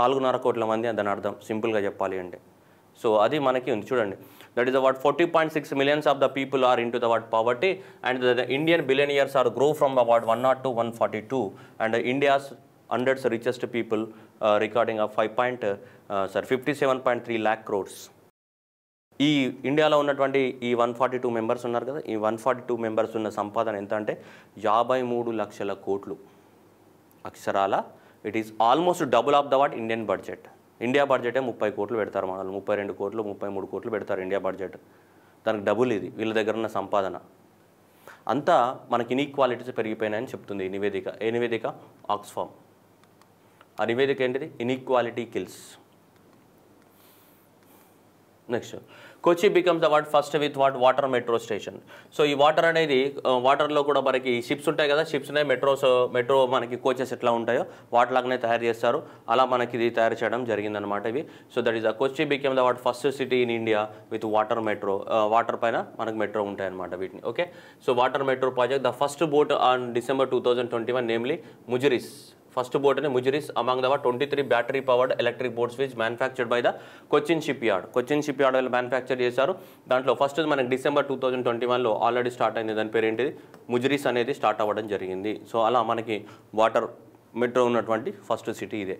నాలుగున్నర కోట్ల మంది అని దాని అర్థం సింపుల్గా చెప్పాలి అంటే సో అది మనకి ఉంది చూడండి that is about forty point six millions of the people are in to that poverty and the Indian billionaires are grow from award one not two one forty two and India's hundreds richest people recording of five point sir fifty seven point three lakh crores ఈ ఇండియాలో ఉన్నటువంటి ఈ one forty two members ఉన్నారు కదా ఈ one forty two members ఉన్న సంపాదన ఎంత అంటే యాభై మూడు లక్షల కోట్లు అక్షరాల it is almost double of the what Indian budget India బడ్జెటే ముప్పై కోట్లు పెడతారు మనల్ని ముప్పై రెండు కోట్లు ముప్పై మూడు కోట్లు పెడతారు ఇండియా బడ్జెట్ దానికి డబుల్ ఇది వీళ్ళ దగ్గర ఉన్న సంపాదన అంతా మనకి ఇన్ఈక్వాలిటీస్ పెరిగిపోయినాయని చెప్తుంది ఈ నివేదిక ఏ నివేదిక ఆక్స్ఫామ్ ఆ నివేదిక ఏంటిది inequality kills next Kochi becomes what first with what water metro station so ఈ వాటర్ అనేది వాటర్లో కూడా మనకి షిప్స్ ఉంటాయి కదా షిప్స్ ఉన్నాయి మెట్రోస్ మెట్రో మనకి కోచెస్ ఎట్లా ఉంటాయో వాటిలాగానే తయారు చేస్తారు అలా మనకి ఇది తయారు చేయడం జరిగిందనమాట ఇవి so that is the Kochi become the what first city in India with water metro water పైన మనకు మెట్రో ఉంటాయన్నమాట వీటిని okay so water metro project the first boat on December two thousand twenty one namely Muziris first boat అని Muziris among the twenty three battery powered electric boats which manufactured by the Cochin shipyard Cochin shipyard వాళ్ళు manufacture చేశారు దాంట్లో first మనకి December two thousand twenty వన్లో already start అయింది దాని పేరు ఏంటిది ముజిరిస్ అనేది స్టార్ట్ అవ్వడం జరిగింది సో అలా మనకి వాటర్ మెట్రో ఉన్నటువంటి ఫస్ట్ సిటీ ఇదే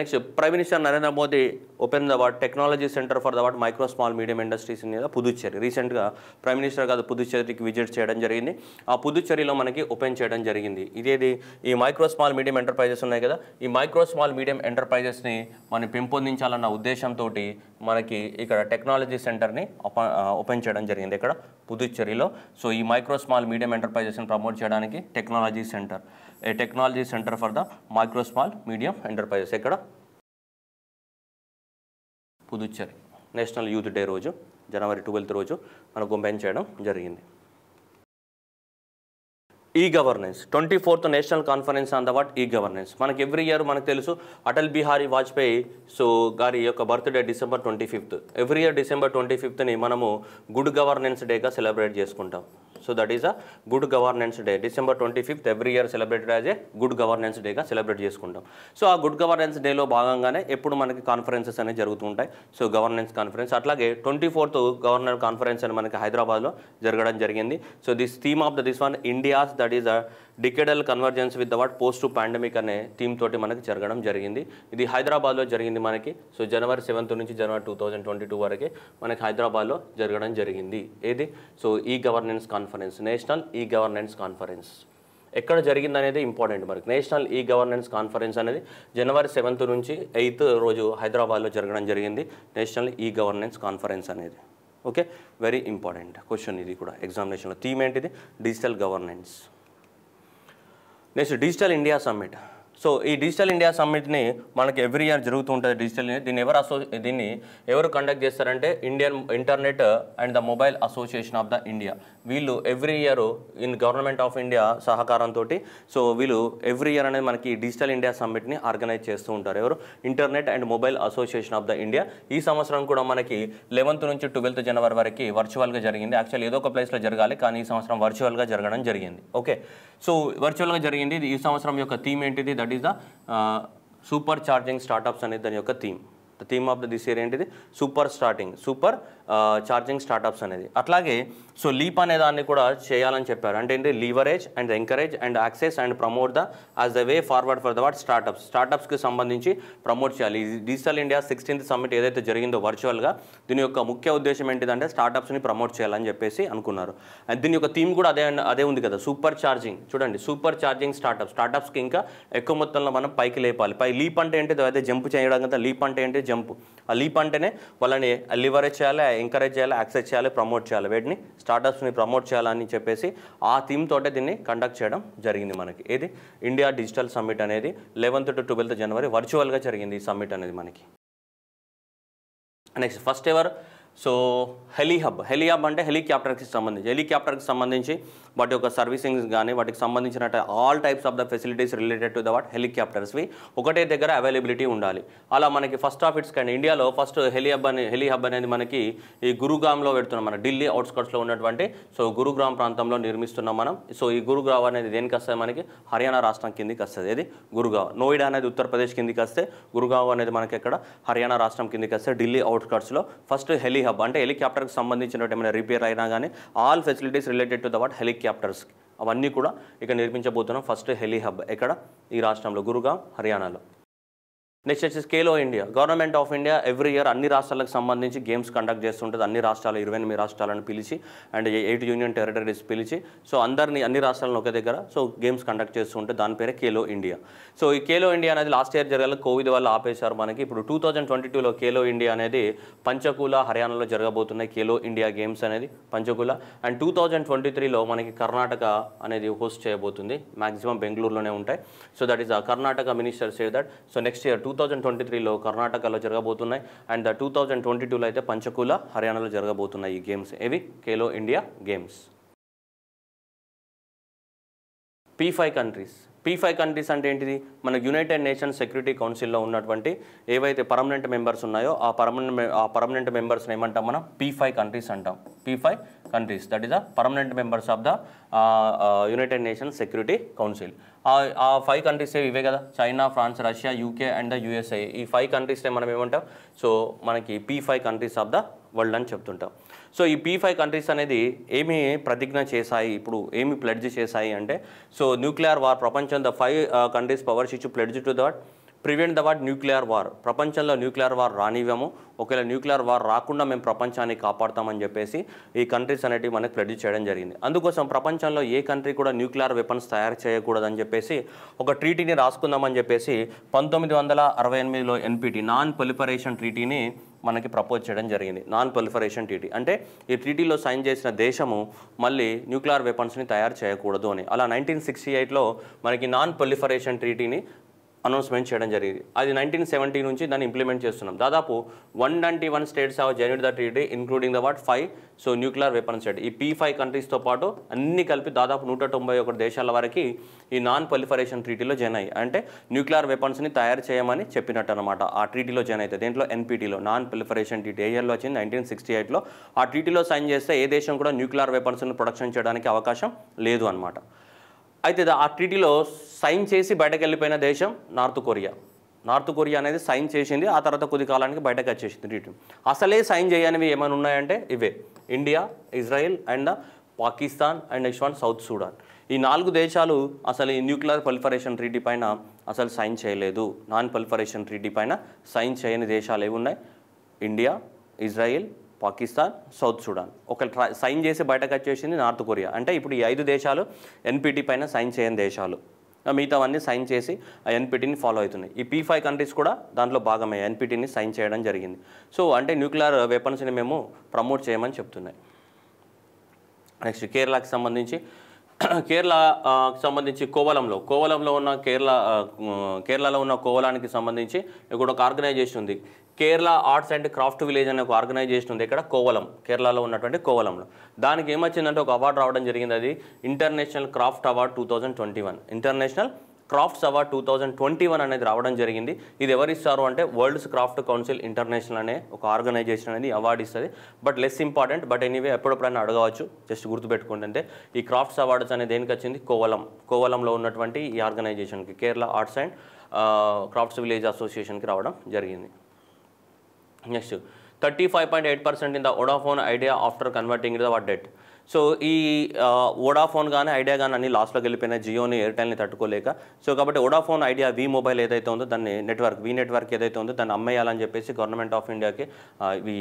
next prime minister Narendra Modi open the what technology centre for the what micro small medium industries మీద పుదుచ్చేరి రీసెంట్గా ప్రైమ్ మినిస్టర్ గారు పుదుచ్చేరికి విజిట్ చేయడం జరిగింది ఆ పుదుచ్చేరిలో మనకి ఓపెన్ చేయడం జరిగింది ఇదేది ఈ మైక్రో స్మాల్ మీడియం ఎంటర్ప్రైజెస్ ఉన్నాయి కదా ఈ మైక్రో స్మాల్ మీడియం ఎంటర్ప్రైజెస్ని మనం పెంపొందించాలన్న ఉద్దేశంతో మనకి ఇక్కడ టెక్నాలజీ సెంటర్ని ఓపెన్ చేయడం జరిగింది ఇక్కడ పుదుచ్చేరిలో సో ఈ మైక్రో స్మాల్ మీడియం ఎంటర్ప్రైజెస్ని ప్రమోట్ చేయడానికి technology centre a technology centre for the micro small medium enterprises ఎక్కడ పుదుచ్చేరి నేషనల్ యూత్ డే రోజు జనవరి ట్వెల్త్ రోజు మనకు బెంచ్ చేయడం జరిగింది e governance twenty fourth national conference on the what e governance మనకి every year మనకు తెలుసు అటల్ బిహారీ వాజ్పేయి సో గారి యొక్క birthday December twenty fifth every year December twenty ఫిఫ్త్ని మనము గుడ్ గవర్నెన్స్ డేగా సెలబ్రేట్ చేసుకుంటాం so that is a good governance day December twenty fifth every year celebrated as a good governance డేగా celebrate చేసుకుంటాం సో ఆ good governance డేలో భాగంగానే ఎప్పుడు మనకి కాన్ఫరెన్సెస్ అనేవి జరుగుతుంటాయి సో గవర్నెన్స్ కాన్ఫరెన్స్ అట్లాగే ట్వంటీ ఫోర్త్ గవర్నర్ కాన్ఫరెన్స్ అని మనకి హైదరాబాద్లో జరగడం జరిగింది so this theme of the this one India's that is a decadal convergence with the what post pandemic అనే థీమ్ తోటి మనకి జరగడం జరిగింది ఇది హైదరాబాద్లో జరిగింది మనకి సో జనవరి సెవెంత్ నుంచి January two thousand twenty two వరకు మనకి హైదరాబాద్లో జరగడం జరిగింది ఏది so e governance conference national e governance conference ఎక్కడ జరిగింది అనేది ఇంపార్టెంట్ మనకి నేషనల్ ఈ గవర్నెన్స్ కాన్ఫరెన్స్ అనేది జనవరి సెవెంత్ నుంచి ఎయిత్ రోజు హైదరాబాద్లో జరగడం జరిగింది నేషనల్ ఈ గవర్నెన్స్ కాన్ఫరెన్స్ అనేది ఓకే వెరీ ఇంపార్టెంట్ క్వశ్చన్ ఇది కూడా ఎగ్జామినేషన్లో థీమ్ ఏంటిది digital governance next digital India summit so ఈ డిజిటల్ ఇండియా సమ్మిట్ని మనకి ఎవ్రీ ఇయర్ జరుగుతూ ఉంటుంది డిజిటల్ ఇండియా దీన్ని ఎవరు అసో దీన్ని ఎవరు కండక్ట్ చేస్తారంటే Indian internet and the mobile association of the India వీళ్ళు every year in government of India సహకారంతో సో వీళ్ళు ఎవ్రీ ఇయర్ అనేది మనకి డిజిటల్ ఇండియా సమ్మిట్ని ఆర్గనైజ్ చేస్తూ ఉంటారు ఎవరు internet and mobile association of the India ఈ సంవత్సరం కూడా మనకి లెవెన్త్ నుంచి ట్వెల్త్ జనవరి వరకు వర్చువల్గా జరిగింది యాక్చువల్ ఏదో ఒక ప్లేస్లో జరగాలి కానీ ఈ సంవత్సరం వర్చువల్గా జరగడం జరిగింది ఓకే సో వర్చువల్గా జరిగింది ఈ సంవత్సరం యొక్క థీమ్ ఏంటిది that that is the super charging startups అనేది దాని యొక్క theme the theme of the this year ఏంటిది super starting super charging startups అనేది అట్లాగే సో లీప్ అనే దాన్ని కూడా చేయాలని చెప్పారు అంటే ఏంటి leverage and encourage and access and promote the as the way forward for the what startups స్టార్టప్స్కి సంబంధించి ప్రమోట్ చేయాలి డిజిటల్ ఇండియా సిక్స్టీన్త్ సమ్మిట్ ఏదైతే జరిగిందో వర్చువల్గా దీని యొక్క ముఖ్య ఉద్దేశం ఏంటిదంటే స్టార్టప్స్ని ప్రమోట్ చేయాలని చెప్పేసి అనుకున్నారు అండ్ దీని యొక్క థీమ్ కూడా అదే అదే ఉంది కదా సూపర్ ఛార్జింగ్ చూడండి సూపర్ ఛార్జింగ్ స్టార్టప్ స్టార్టప్స్కి ఇంకా ఎక్కువ మొత్తంలో మనం పైకి లేపాలి పై లీప్ అంటే ఏంటి అయితే జంప్ చేయడం కదా లీప్ అంటే ఏంటి జంప్ ఆ లీప్ అంటేనే వాళ్ళని లివరేజ్ చేయాలి ఎంకరేజ్ చేయాలి యాక్సెస్ చేయాలి ప్రమోట్ చేయాలి వీటిని స్టార్టప్స్ని ప్రమోట్ చేయాలని చెప్పేసి ఆ థీమ్ తోటే దీన్ని కండక్ట్ చేయడం జరిగింది మనకి ఏది ఇండియా డిజిటల్ సమ్మిట్ అనేది లెవెన్త్ టు ట్వెల్త్ జనవరి వర్చువల్గా జరిగింది ఈ సమ్మిట్ అనేది మనకి next first ever so heli hub heli hub అంటే హెలికాప్టర్కి సంబంధించి హెలికాప్టర్కి సంబంధించి వాటి యొక్క సర్వీసింగ్స్ కానీ వాటికి సంబంధించిన all types of the facilities related to the what హెలికాప్టర్స్వి ఒకటే దగ్గర అవైలబిలిటీ ఉండాలి అలా మనకి ఫస్ట్ ఆఫ్ ఇట్స్ కానీ ఇండియాలో ఫస్ట్ హెలీ హబ్ అనే హెలీ హబ్ అనేది మనకి ఈ గురుగ్రామ్లో పెడుతున్నాం మన ఢిల్లీ అవుట్స్కట్స్లో ఉన్నటువంటి సో గురుగ్రామ్ ప్రాంతంలో నిర్మిస్తున్నాం మనం సో ఈ గురుగ్రావ్ అనేది దేనికి వస్తుంది మనకి హర్యానా రాష్ట్రం కిందకి వస్తుంది ఇది గురుగావ్ నోయిడా అనేది ఉత్తరప్రదేశ్ కిందికి వస్తే గురుగావ్ అనేది మనకి ఇక్కడ హర్యానా రాష్ట్రం కిందకి వస్తే ఢిల్లీ అవుట్స్కట్స్లో ఫస్ట్ హెలీ హెలి హబ్ అంటే హెలికాప్టర్కి సంబంధించినటువంటి ఏమైనా రిపేర్ అయినా కానీ all facilities related to the what helicopters అవన్నీ కూడా ఇక్కడ నిర్మించబోతున్నాం ఫస్ట్ హెలి హబ్ ఎక్కడ ఈ రాష్ట్రంలో గురుగా హర్యానాలో నెక్స్ట్ వచ్చేసి Khelo India government of India every year అన్ని రాష్ట్రాలకు సంబంధించి గేమ్స్ కండక్ట్ చేస్తుంటుంది అన్ని రాష్ట్రాలు ఇరవై ఎనిమిది రాష్ట్రాలను పిలిచి అండ్ ఎయిట్ యూనియన్ టెరిటరీస్ పిలిచి సో అందరినీ అన్ని రాష్ట్రాలను ఒకే దగ్గర సో గేమ్స్ కండక్ట్ చేస్తుంటే దాని పేరే కేలో ఇండియా సో ఈ కేలో ఇండియా అనేది లాస్ట్ ఇయర్ జరగాలి కోవిడ్ వల్ల ఆపేశారు మనకి ఇప్పుడు టూ థౌజండ్ ట్వంటీ టూలో కేలో ఇండియా అనేది పంచకూల హర్యానాలో జరగబోతున్నాయి కేలో ఇండియా గేమ్స్ అనేది Panchkula and two thousand twenty త్రీలో మనకి కర్ణాటక అనేది హోస్ట్ చేయబోతుంది మ్యాక్సిమం బెంగళూరులోనే ఉంటాయి so that is Karnataka minister say that so next year two two thousand twenty త్రీలో కర్ణాటకలో జరగబోతున్నాయి అండ్ టూ థౌజండ్ ట్వంటీ టూలో అయితే పంచకూల హర్యానాలో జరగబోతున్నాయి ఈ గేమ్స్ ఏవి Khelo India games P five countries P five countries అంటే ఏంటిది మన యునైటెడ్ నేషన్స్ సెక్యూరిటీ కౌన్సిల్లో ఉన్నటువంటి ఏవైతే పర్మనెంట్ మెంబర్స్ ఉన్నాయో ఆ పర్మనెంట్ ఆ పర్మనెంట్ మెంబర్స్ని ఏమంటాం మనం పీ ఫైవ్ కంట్రీస్ అంటాం P five countries that is the permanent members of the United Nations security council ఆ ఫైవ్ కంట్రీస్ ఇవే కదా China France Russia UK and the USA ఈ ఫైవ్ కంట్రీస్నే మనం ఏమంటాం సో మనకి P five countries of the world అని చెప్తుంటాం సో ఈ పీ ఫైవ్ కంట్రీస్ అనేది ఏమి ప్రతిజ్ఞ చేశాయి ఇప్పుడు ఏమి ప్లెడ్జ్ చేశాయి అంటే సో న్యూక్లియర్ వార్ ప్రపంచం ద ఫైవ్ కంట్రీస్ పవర్స్ ఇచ్చు pledge to that prevent the what nuclear war ప్రపంచంలో న్యూక్లియర్ వార్ రానివ్వము ఒకవేళ న్యూక్లియర్ వార్ రాకుండా మేము ప్రపంచాన్ని కాపాడుతామని చెప్పేసి ఈ కంట్రీస్ అనేటివి మనకు ప్రెడిక్ట్ చేయడం జరిగింది అందుకోసం ప్రపంచంలో ఏ కంట్రీ కూడా న్యూక్లియర్ వెపన్స్ తయారు చేయకూడదని చెప్పేసి ఒక ట్రీటీని రాసుకుందామని చెప్పేసి పంతొమ్మిది వందల అరవై ఎనిమిదిలో ఎన్పిటి నాన్ పొలిపరేషన్ ట్రీటీని మనకి ప్రపోజ్ చేయడం జరిగింది నాన్ పొలిఫరేషన్ ట్రీటీ అంటే ఈ ట్రీటీలో సైన్ చేసిన దేశము మళ్ళీ న్యూక్లియర్ వెపన్స్ని తయారు చేయకూడదు అని అలా నైన్టీన్ సిక్స్టీ ఎయిట్లో మనకి నాన్ పొలిఫరేషన్ ట్రీటీని అనౌన్స్మెంట్ చేయడం జరిగింది అది నైన్టీన్ సెవెంటీ నుంచి దాన్ని ఇంప్లిమెంట్ చేస్తున్నాం దాదాపు one ninety one states of join the treaty including the what five so nuclear weapons state ఈ పీ ఫైవ్ కంట్రీస్తో పాటు అన్ని కలిపి దాదాపు నూట తొంభై ఒకటి దేశాల వరకు ఈ నాన్ పొలిఫరేషన్ ట్రీటీలో జాయిన్ అయ్యి అంటే న్యూక్లియర్ వెపన్స్ని తయారు చేయమని చెప్పినట్టు అనమాట ఆ ట్రీటీలో జాయిన్ అవుతుంది దీంట్లో ఎన్పీటీలో నాన్ పొలిఫరేషన్ ట్రీటీ ఏఎల్లో వచ్చింది నైన్టీన్ సిక్స్టీ ఎయిట్లో ఆ ట్రీటీలో సైన్ చేస్తే ఏ దేశం కూడా న్యూక్లియర్ వెపన్స్ని ప్రొడక్షన్ చేయడానికి అవకాశం లేదు అనమాట అయితే ఆ ట్రీటీలో సైన్ చేసి బయటకు వెళ్ళిపోయిన దేశం నార్త్ కొరియా నార్త్ కొరియా అనేది సైన్ చేసింది ఆ తర్వాత కొద్ది కాలానికి బయటకు వచ్చేసింది ట్రీటీ అసలే సైన్ చేయనివి ఏమైనా ఉన్నాయంటే ఇవే India Israel and Pakistan and next one south Sudan ఈ నాలుగు దేశాలు అసలు ఈ న్యూక్లియర్ పల్ఫరేషన్ ట్రీటీ పైన అసలు సైన్ చేయలేదు నాన్ పల్ఫరేషన్ ట్రీటీ పైన సైన్ చేయని దేశాలు ఏవి ఉన్నాయి India Israel Pakistan south Sudan ఒక సైన్ చేసి బయటకు వచ్చేసింది నార్త్ కొరియా అంటే ఇప్పుడు ఈ ఐదు దేశాలు ఎన్పిటి పైన సైన్ చేయని దేశాలు మిగతావన్నీ సైన్ చేసి ఆ ఎన్పిటీని ఫాలో అవుతున్నాయి ఈ పీ ఫైవ్ కంట్రీస్ కూడా దాంట్లో భాగమే ఎన్పిటీని సైన్ చేయడం జరిగింది సో అంటే న్యూక్లియర్ వెపన్స్ని మేము ప్రమోట్ చేయమని చెప్తున్నాయి నెక్స్ట్ కేరళకి సంబంధించి కేరళకి సంబంధించి కోవలంలో కోవలంలో ఉన్న కేరళ కేరళలో ఉన్న కోవలానికి సంబంధించి ఇక్కడ ఒక ఆర్గనైజేషన్ ఉంది Kerala arts and craft village అనే ఒక ఆర్గనైజేషన్ ఉంది ఇక్కడ కోవలం కేరళలో ఉన్నటువంటి కోవలంలో దానికి ఏమొచ్చిందంటే ఒక అవార్డు రావడం జరిగింది అది international craft award two thousand twenty one international crafts award two thousand twenty one అనేది రావడం జరిగింది ఇది ఎవరు ఇస్తారు అంటే వరల్డ్స్ క్రాఫ్ట్ కౌన్సిల్ ఇంటర్నేషనల్ అనే ఒక ఆర్గనైజేషన్ అనేది అవార్డు ఇస్తుంది but less important but anyway ఎప్పుడెప్పుడైనా అడగవచ్చు జస్ట్ గుర్తుపెట్టుకోండి అంటే ఈ క్రాఫ్ట్స్ అవార్డ్స్ అనేది దేనికి వచ్చింది కోవలం కోవలంలో ఉన్నటువంటి ఈ ఆర్గనైజేషన్కి Kerala arts and crafts village అసోసియేషన్కి రావడం జరిగింది Next, 35.8% in the Vodafone Idea after converting the to what date? So ఈ ఓడాఫోన్ కానీ ఐడియా కానీ అన్ని లాస్ట్లోకి వెళ్ళిపోయినా జియోని ఎయిర్టెల్ని తట్టుకోలేక సో కాబట్టి ఓడాఫోన్ ఐడియా వి మొబైల్ ఏదైతే ఉందో దాన్ని నెట్వర్క్ వి నెట్వర్క్ ఏదైతే ఉందో దాన్ని అమ్మేయాలని చెప్పేసి గవర్నమెంట్ ఆఫ్ ఇండియాకి ఈ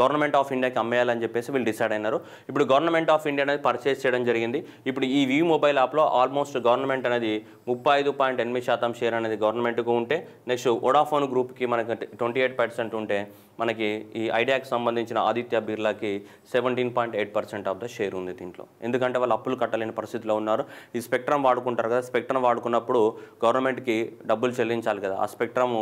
గవర్నమెంట్ ఆఫ్ ఇండియాకి అమ్మేయాలని చెప్పేసి వీళ్ళు డిసైడ్ అయినారు ఇప్పుడు గవర్నమెంట్ ఆఫ్ ఇండియా అనేది పర్చేస్ చేయడం జరిగింది ఇప్పుడు ఈ వి మొబైల్ యాప్లో ఆల్మోస్ట్ గవర్నమెంట్ అనేది ముప్పై ఐదు పాయింట్ ఎనిమిది శాతం షేర్ అనేది గవర్నమెంట్కు ఉంటే నెక్స్ట్ ఓడాఫోన్ గ్రూప్కి మనకి ట్వంటీ ఎయిట్ పర్సెంట్ ఉంటే మనకి ఈ ఐడియాకి సంబంధించిన ఆదిత్య బిర్లాకి seventeen point eight percent of the share ఉంది దీంట్లో ఎందుకంటే వాళ్ళు అప్పులు కట్టలేని పరిస్థితిలో ఉన్నారు ఈ స్పెక్ట్రమ్ వాడుకుంటారు కదా స్పెక్ట్రమ్ వాడుకున్నప్పుడు గవర్నమెంట్కి డబ్బులు చెల్లించాలి కదా ఆ స్పెక్ట్రమ్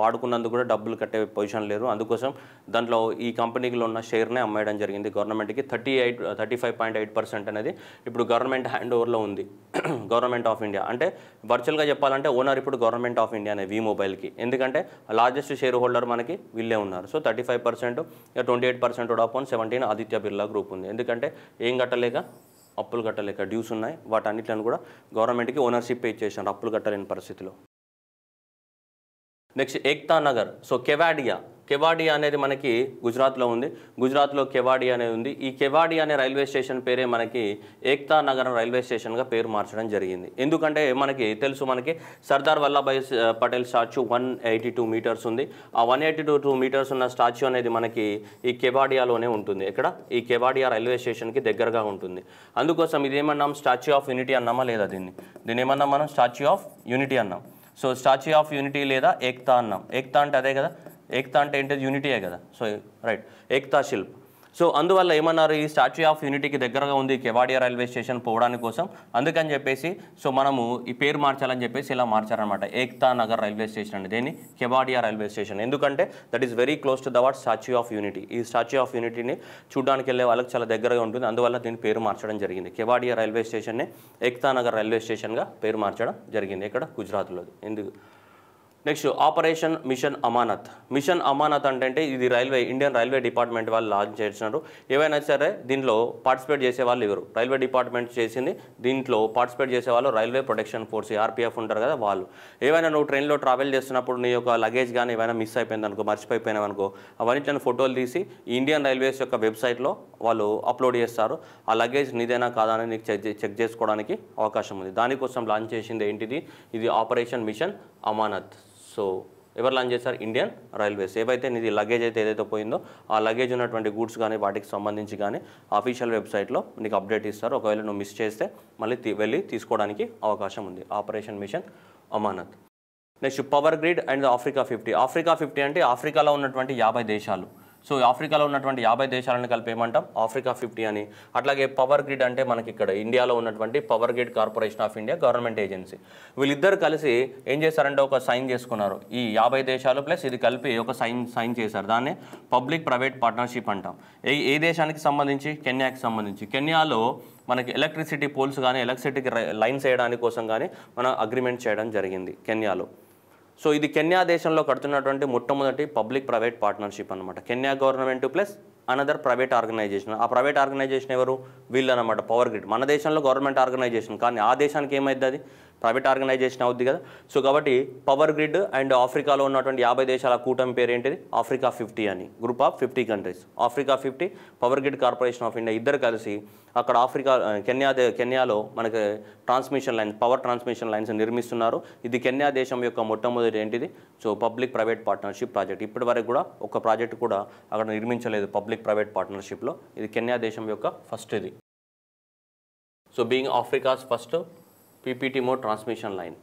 వాడుకున్నందుకు కూడా డబ్బులు కట్టే పొజిషన్ లేరు అందుకోసం దాంట్లో ఈ కంపెనీలో ఉన్న షేర్నే అమ్మేయడం జరిగింది గవర్నమెంట్కి thirty eight thirty five point eight percent అనేది ఇప్పుడు గవర్నమెంట్ హ్యాండ్ ఓవర్లో ఉంది గవర్నమెంట్ ఆఫ్ ఇండియా అంటే వర్చువల్గా చెప్పాలంటే ఓనర్ ఇప్పుడు గవర్నమెంట్ ఆఫ్ ఇండియా అనే వి మొబైల్కి ఎందుకంటే లార్జెస్ట్ షేర్ హోల్డర్ మనకి వీళ్ళే ఉన్నారు so thirty five percent twenty eight percent Vodafone seventeen Aditya Birla group ఉంది ఎందుకంటే ఏం కట్టలేక అప్పులు కట్టలేక డ్యూస్ ఉన్నాయి వాటన్నిటిని కూడా గవర్నమెంట్కి ఓనర్షిప్ పే చేశారు అప్పులు కట్టలేని పరిస్థితిలో నెక్స్ట్ ఏక్తా నగర్ సో కెవాడియా కెవాడి అనేది మనకి గుజరాత్లో ఉంది గుజరాత్లో కెవాడి అనేది ఉంది ఈ కెవాడి అనే రైల్వే స్టేషన్ పేరే మనకి ఏక్తా నగరం రైల్వే స్టేషన్గా పేరు మార్చడం జరిగింది ఎందుకంటే మనకి తెలుసు మనకి Sardar Vallabhbhai Patel statue one eighty two metres ఉంది ఆ one eighty two two metres ఉన్న స్టాచ్యూ అనేది మనకి ఈ కెవాడియాలోనే ఉంటుంది ఇక్కడ ఈ కెవాడియా రైల్వే స్టేషన్కి దగ్గరగా ఉంటుంది అందుకోసం ఇది ఏమన్నాం స్టాచ్యూ ఆఫ్ యూనిటీ అన్నామా లేదా దీన్ని దీన్ని ఏమన్నాం మనం స్టాచ్యూ ఆఫ్ యూనిటీ అన్నాం సో స్టాచ్యూ ఆఫ్ యూనిటీ లేదా ఏక్తా అన్నాం ఏక్తా అంటే అదే కదా ఏక్తా అంటే ఏంటి యూనిటీయే కదా so right Ekta Shilp so అందువల్ల ఏమన్నారు ఈ స్టాచ్యూ ఆఫ్ యూనిటీకి దగ్గరగా ఉంది కెవాడియా రైల్వే స్టేషన్ పోవడానికి కోసం అందుకని చెప్పేసి సో మనము ఈ పేరు మార్చాలని చెప్పేసి ఇలా మార్చారనమాట ఏక్తా నగర్ రైల్వే స్టేషన్ అండి దేని కెవాడియా రైల్వే స్టేషన్ ఎందుకంటే that is very close to the what statue of unity ఈ స్టాచ్యూ ఆఫ్ యూనిటీని చూడడానికి వెళ్ళే వాళ్ళకి చాలా దగ్గరగా ఉంటుంది అందువల్ల దీని పేరు మార్చడం జరిగింది కెవాడియా రైల్వే స్టేషన్ని ఏక్తా నగర్ రైల్వే స్టేషన్గా పేరు మార్చడం జరిగింది ఇక్కడ గుజరాత్లో ఎందుకు next operation mission Amanat mission Amanat అంటే ఇది రైల్వే ఇండియన్ రైల్వే డిపార్ట్మెంట్ వాళ్ళు లాంచ్ చేసినారు ఏవైనా సరే దీంట్లో పార్టిసిపేట్ చేసే వాళ్ళు ఎవరు రైల్వే డిపార్ట్మెంట్ చేసింది దీంట్లో పార్టిసిపేట్ చేసే వాళ్ళు రైల్వే ప్రొటెక్షన్ ఫోర్స్ ఆర్పీఎఫ్ ఉంటారు కదా వాళ్ళు ఏవైనా నువ్వు ట్రైన్లో ట్రావెల్ చేస్తున్నప్పుడు నీ యొక్క లగేజ్ కానీ ఏమైనా మిస్ అయిపోయింది అనుకో మర్చిపోయిపోయినావు అనుకో అవన్నీ ఫోటోలు తీసి ఇండియన్ రైల్వేస్ యొక్క వెబ్సైట్లో వాళ్ళు అప్లోడ్ చేస్తారు ఆ లగేజ్ నీదైనా కాదా అని నీకు చెక్ చెక్ చేసుకోవడానికి అవకాశం ఉంది దానికోసం లాంచ్ చేసింది ఏంటిది ఇది ఆపరేషన్ మిషన్ అమానత్ సో ఎవరు లాంచ్ చేశారు ఇండియన్ రైల్వేస్ ఏవైతే నీది లగేజ్ అయితే ఏదైతే పోయిందో ఆ లగేజ్ ఉన్నటువంటి గూడ్స్ కానీ వాటికి సంబంధించి కానీ ఆఫీషియల్ వెబ్సైట్లో నీకు అప్డేట్ ఇస్తారు ఒకవేళ నువ్వు మిస్ చేస్తే మళ్ళీ వెళ్ళి తీసుకోవడానికి అవకాశం ఉంది operation mission Amanat next power grid and Africa fifty Africa fifty అంటే ఆఫ్రికాలో ఉన్నటువంటి యాభై దేశాలు సో ఆఫ్రికాలో ఉన్నటువంటి యాభై దేశాలను కలిపి ఏమంటాం ఆఫ్రికా ఫిఫ్టీ అని అట్లాగే పవర్ గ్రిడ్ అంటే మనకి ఇక్కడ ఇండియాలో ఉన్నటువంటి power grid corporation of India government agency వీళ్ళిద్దరు కలిసి ఏం చేశారంటే ఒక సైన్ చేసుకున్నారు ఈ యాభై దేశాలు ప్లస్ ఇది కలిపి ఒక సైన్ సైన్ చేశారు దాన్ని పబ్లిక్ ప్రైవేట్ పార్ట్నర్షిప్ అంటాం ఏ ఏ దేశానికి సంబంధించి కెన్యాకి సంబంధించి కెన్యాలో మనకి ఎలక్ట్రిసిటీ పోల్స్ కానీ ఎలక్ట్రిసిటీకి లైన్స్ వేయడానికి కోసం కానీ మనం అగ్రిమెంట్ చేయడం జరిగింది కెన్యాలో సో ఇది కెన్యా దేశంలో కడుతున్నటువంటి మొట్టమొదటి పబ్లిక్ ప్రైవేట్ పార్ట్నర్షిప్ అనమాట Kenya government plus another private organization ఆ ప్రైవేట్ ఆర్గనైజేషన్ ఎవరు వీళ్ళు అనమాట పవర్ గ్రిడ్ మన దేశంలో గవర్నమెంట్ ఆర్గనైజేషన్ కానీ ఆ దేశానికి ఏమైతుంది అది ప్రైవేట్ ఆర్గనైజేషన్ అవుద్ది కదా సో కాబట్టి పవర్ గ్రిడ్ అండ్ ఆఫ్రికాలో ఉన్నటువంటి యాభై దేశాల కూటమి పేరు ఏంటిది ఆఫ్రికా ఫిఫ్టీ అని group of fifty countries Africa fifty power grid corporation of India ఇద్దరు కలిసి అక్కడ ఆఫ్రికా కెన్యా కెన్యాలో మనకి transmission lines power transmission lines నిర్మిస్తున్నారు ఇది కెన్యా దేశం యొక్క మొట్టమొదటి ఏంటిది so public private partnership project ఇప్పటి వరకు కూడా ఒక ప్రాజెక్ట్ కూడా అక్కడ నిర్మించలేదు పబ్లిక్ ప్రైవేట్ పార్ట్నర్షిప్లో ఇది కెన్యా దేశం యొక్క ఫస్ట్ ఇది so being Africa's first PPTMO transmission line.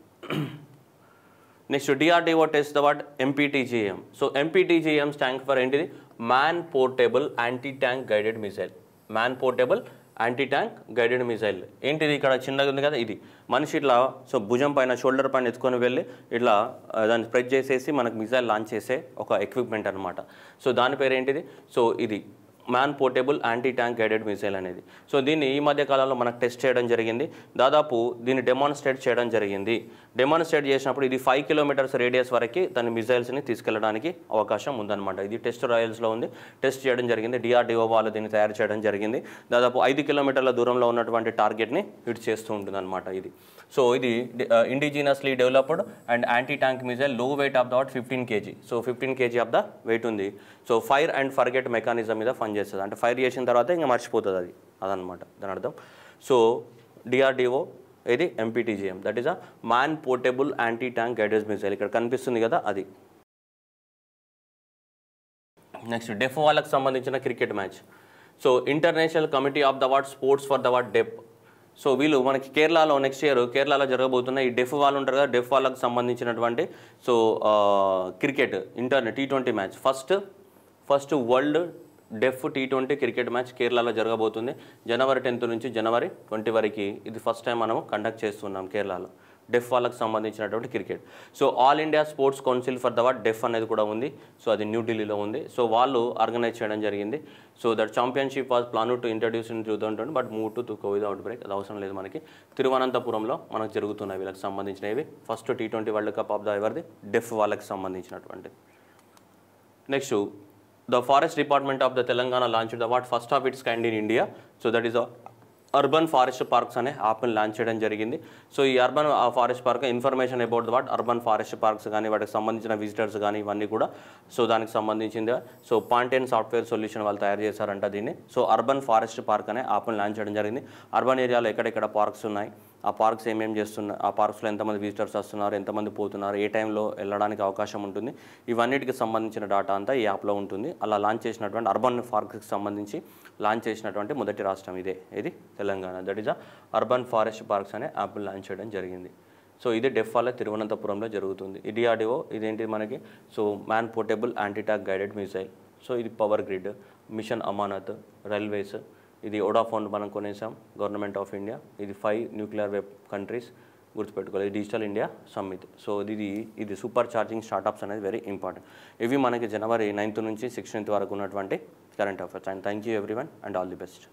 Next to DRDO test the word MPTGM. So MPTGM stands for entity Man Portable Anti-Tank Guided Missile. Man Portable anti tank guided missile ఏంటిది ఇక్కడ చిన్నగా ఉంది కదా ఇది మనిషి ఇట్లా so భుజం పైన షోల్డర్ పైన ఎత్తుకొని వెళ్ళి ఇట్లా దాన్ని స్ప్రెడ్ చేసేసి మనకు మిసైల్ లాంచ్ చేసే ఒక ఎక్విప్మెంట్ అనమాట సో దాని పేరు ఏంటిది సో ఇది man portable anti tank guided missile అనేది సో దీన్ని ఈ మధ్య కాలంలో మనకు టెస్ట్ చేయడం జరిగింది దాదాపు దీన్ని డెమాన్స్ట్రేట్ చేయడం జరిగింది డెమాన్స్ట్రేట్ చేసినప్పుడు ఇది ఫైవ్ కిలోమీటర్స్ రేడియస్ వరకు తన మిసైల్స్ని తీసుకెళ్ళడానికి అవకాశం ఉందన్నమాట ఇది టెస్ట్ రాయల్స్లో ఉంది టెస్ట్ చేయడం జరిగింది డిఆర్డిఓ వాళ్ళు దీన్ని తయారు చేయడం జరిగింది దాదాపు ఐదు కిలోమీటర్ల దూరంలో ఉన్నటువంటి టార్గెట్ని హిట్ చేస్తూ ఉంటుందన్నమాట ఇది సో ఇది indigenously developed and anti tank missile low weight of that fifteen KG so fifteen KG of the weight ఉంది so fire and forget mechanism మీద ఫన్ చేస్తుంది అంటే ఫైర్ చేసిన తర్వాత ఇంకా మర్చిపోతుంది అది అదనమాట దాని అర్థం సో డిఆర్డిఓ ఇది MPTGM that is a man portable anti tank guidance missile ఇక్కడ కనిపిస్తుంది కదా అది నెక్స్ట్ డెఫ్ e వాళ్ళకి సంబంధించిన cricket match so international committee of the what sports for the what deaf so వీళ్ళు మనకి కేరళలో నెక్స్ట్ ఇయర్ కేరళలో జరగబోతున్న ఈ డెఫ్ e వాళ్ళు ఉంటారు కదా డెఫ్ e వాళ్ళకి సంబంధించినటువంటి so cricket inter T twenty match first first world deaf T twenty cricket match కేరళలో జరగబోతుంది జనవరి టెన్త్ నుంచి జనవరి ట్వంటీ వరకు ఇది ఫస్ట్ టైం మనము కండక్ట్ చేస్తున్నాం కేరళలో డెఫ్ వాళ్ళకి సంబంధించినటువంటి cricket so all India sports council for the what deaf అనేది కూడా ఉంది సో అది న్యూఢిల్లీలో ఉంది సో వాళ్ళు ఆర్గనైజ్ చేయడం జరిగింది so that championship was plan to introduce in చూద్దాం but move to two without break అది అవసరం లేదు మనకి తిరువనంతపురంలో మనకు జరుగుతున్నాయి వీళ్ళకి సంబంధించినవి first T twenty world cup of the ఎవరిది డెఫ్ వాళ్ళకి సంబంధించినటువంటి next the forest department of the Telangana launch the what first of its kind in India. So that is urban forest parks అనే యాప్ని లాంచ్ చేయడం జరిగింది సో ఈ urban forest park information about what urban forest parks కానీ వాటికి సంబంధించిన visitors కానీ ఇవన్నీ కూడా సో దానికి సంబంధించింది సో పాంటెన్ సాఫ్ట్వేర్ సొల్యూషన్ వాళ్ళు తయారు చేశారంట దీన్ని సో అర్బన్ ఫారెస్ట్ పార్క్ అనే యాప్ని లాంచ్ చేయడం జరిగింది అర్బన్ ఏరియాలో ఎక్కడెక్కడ పార్క్స్ ఉన్నాయి ఆ పార్క్స్ ఏమేమి చేస్తున్నా ఆ పార్క్స్లో ఎంతమంది విజిటర్స్ వస్తున్నారు ఎంతమంది పోతున్నారు ఏ టైంలో వెళ్ళడానికి అవకాశం ఉంటుంది ఇవన్నిటికి సంబంధించిన డాటా అంతా ఈ యాప్లో ఉంటుంది అలా లాంచ్ చేసినటువంటి అర్బన్ పార్క్స్కి సంబంధించి లాంచ్ చేసినటువంటి మొదటి రాష్ట్రం ఇదే ఇది Telangana that is urban forest parks అనే యాప్ లాంచ్ చేయడం జరిగింది సో ఇది డెఫాల తిరువనంతపురంలో జరుగుతుంది ఇడిఆర్డిఓ ఇదేంటి మనకి so man portable anti tank guided missile so ఇది power grid mission Amanat railways ఇది ఓడా ఫండ్ మనం కొనేసాం గవర్నమెంట్ ఆఫ్ ఇండియా ఇది ఫైవ్ న్యూక్లియర్ వెబ్ కంట్రీస్ గుర్తుపెట్టుకోవాలి డిజిటల్ ఇండియా సమ్మిత్ సో ఇది ఇది సూపర్ ఛార్జింగ్ స్టార్టప్స్ అనేది వెరీ ఇంపార్టెంట్ ఇవి మనకి జనవరి నైన్త్ నుంచి సిక్స్టీన్త్ వరకు ఉన్నటువంటి current affairs and thank you everyone and all the best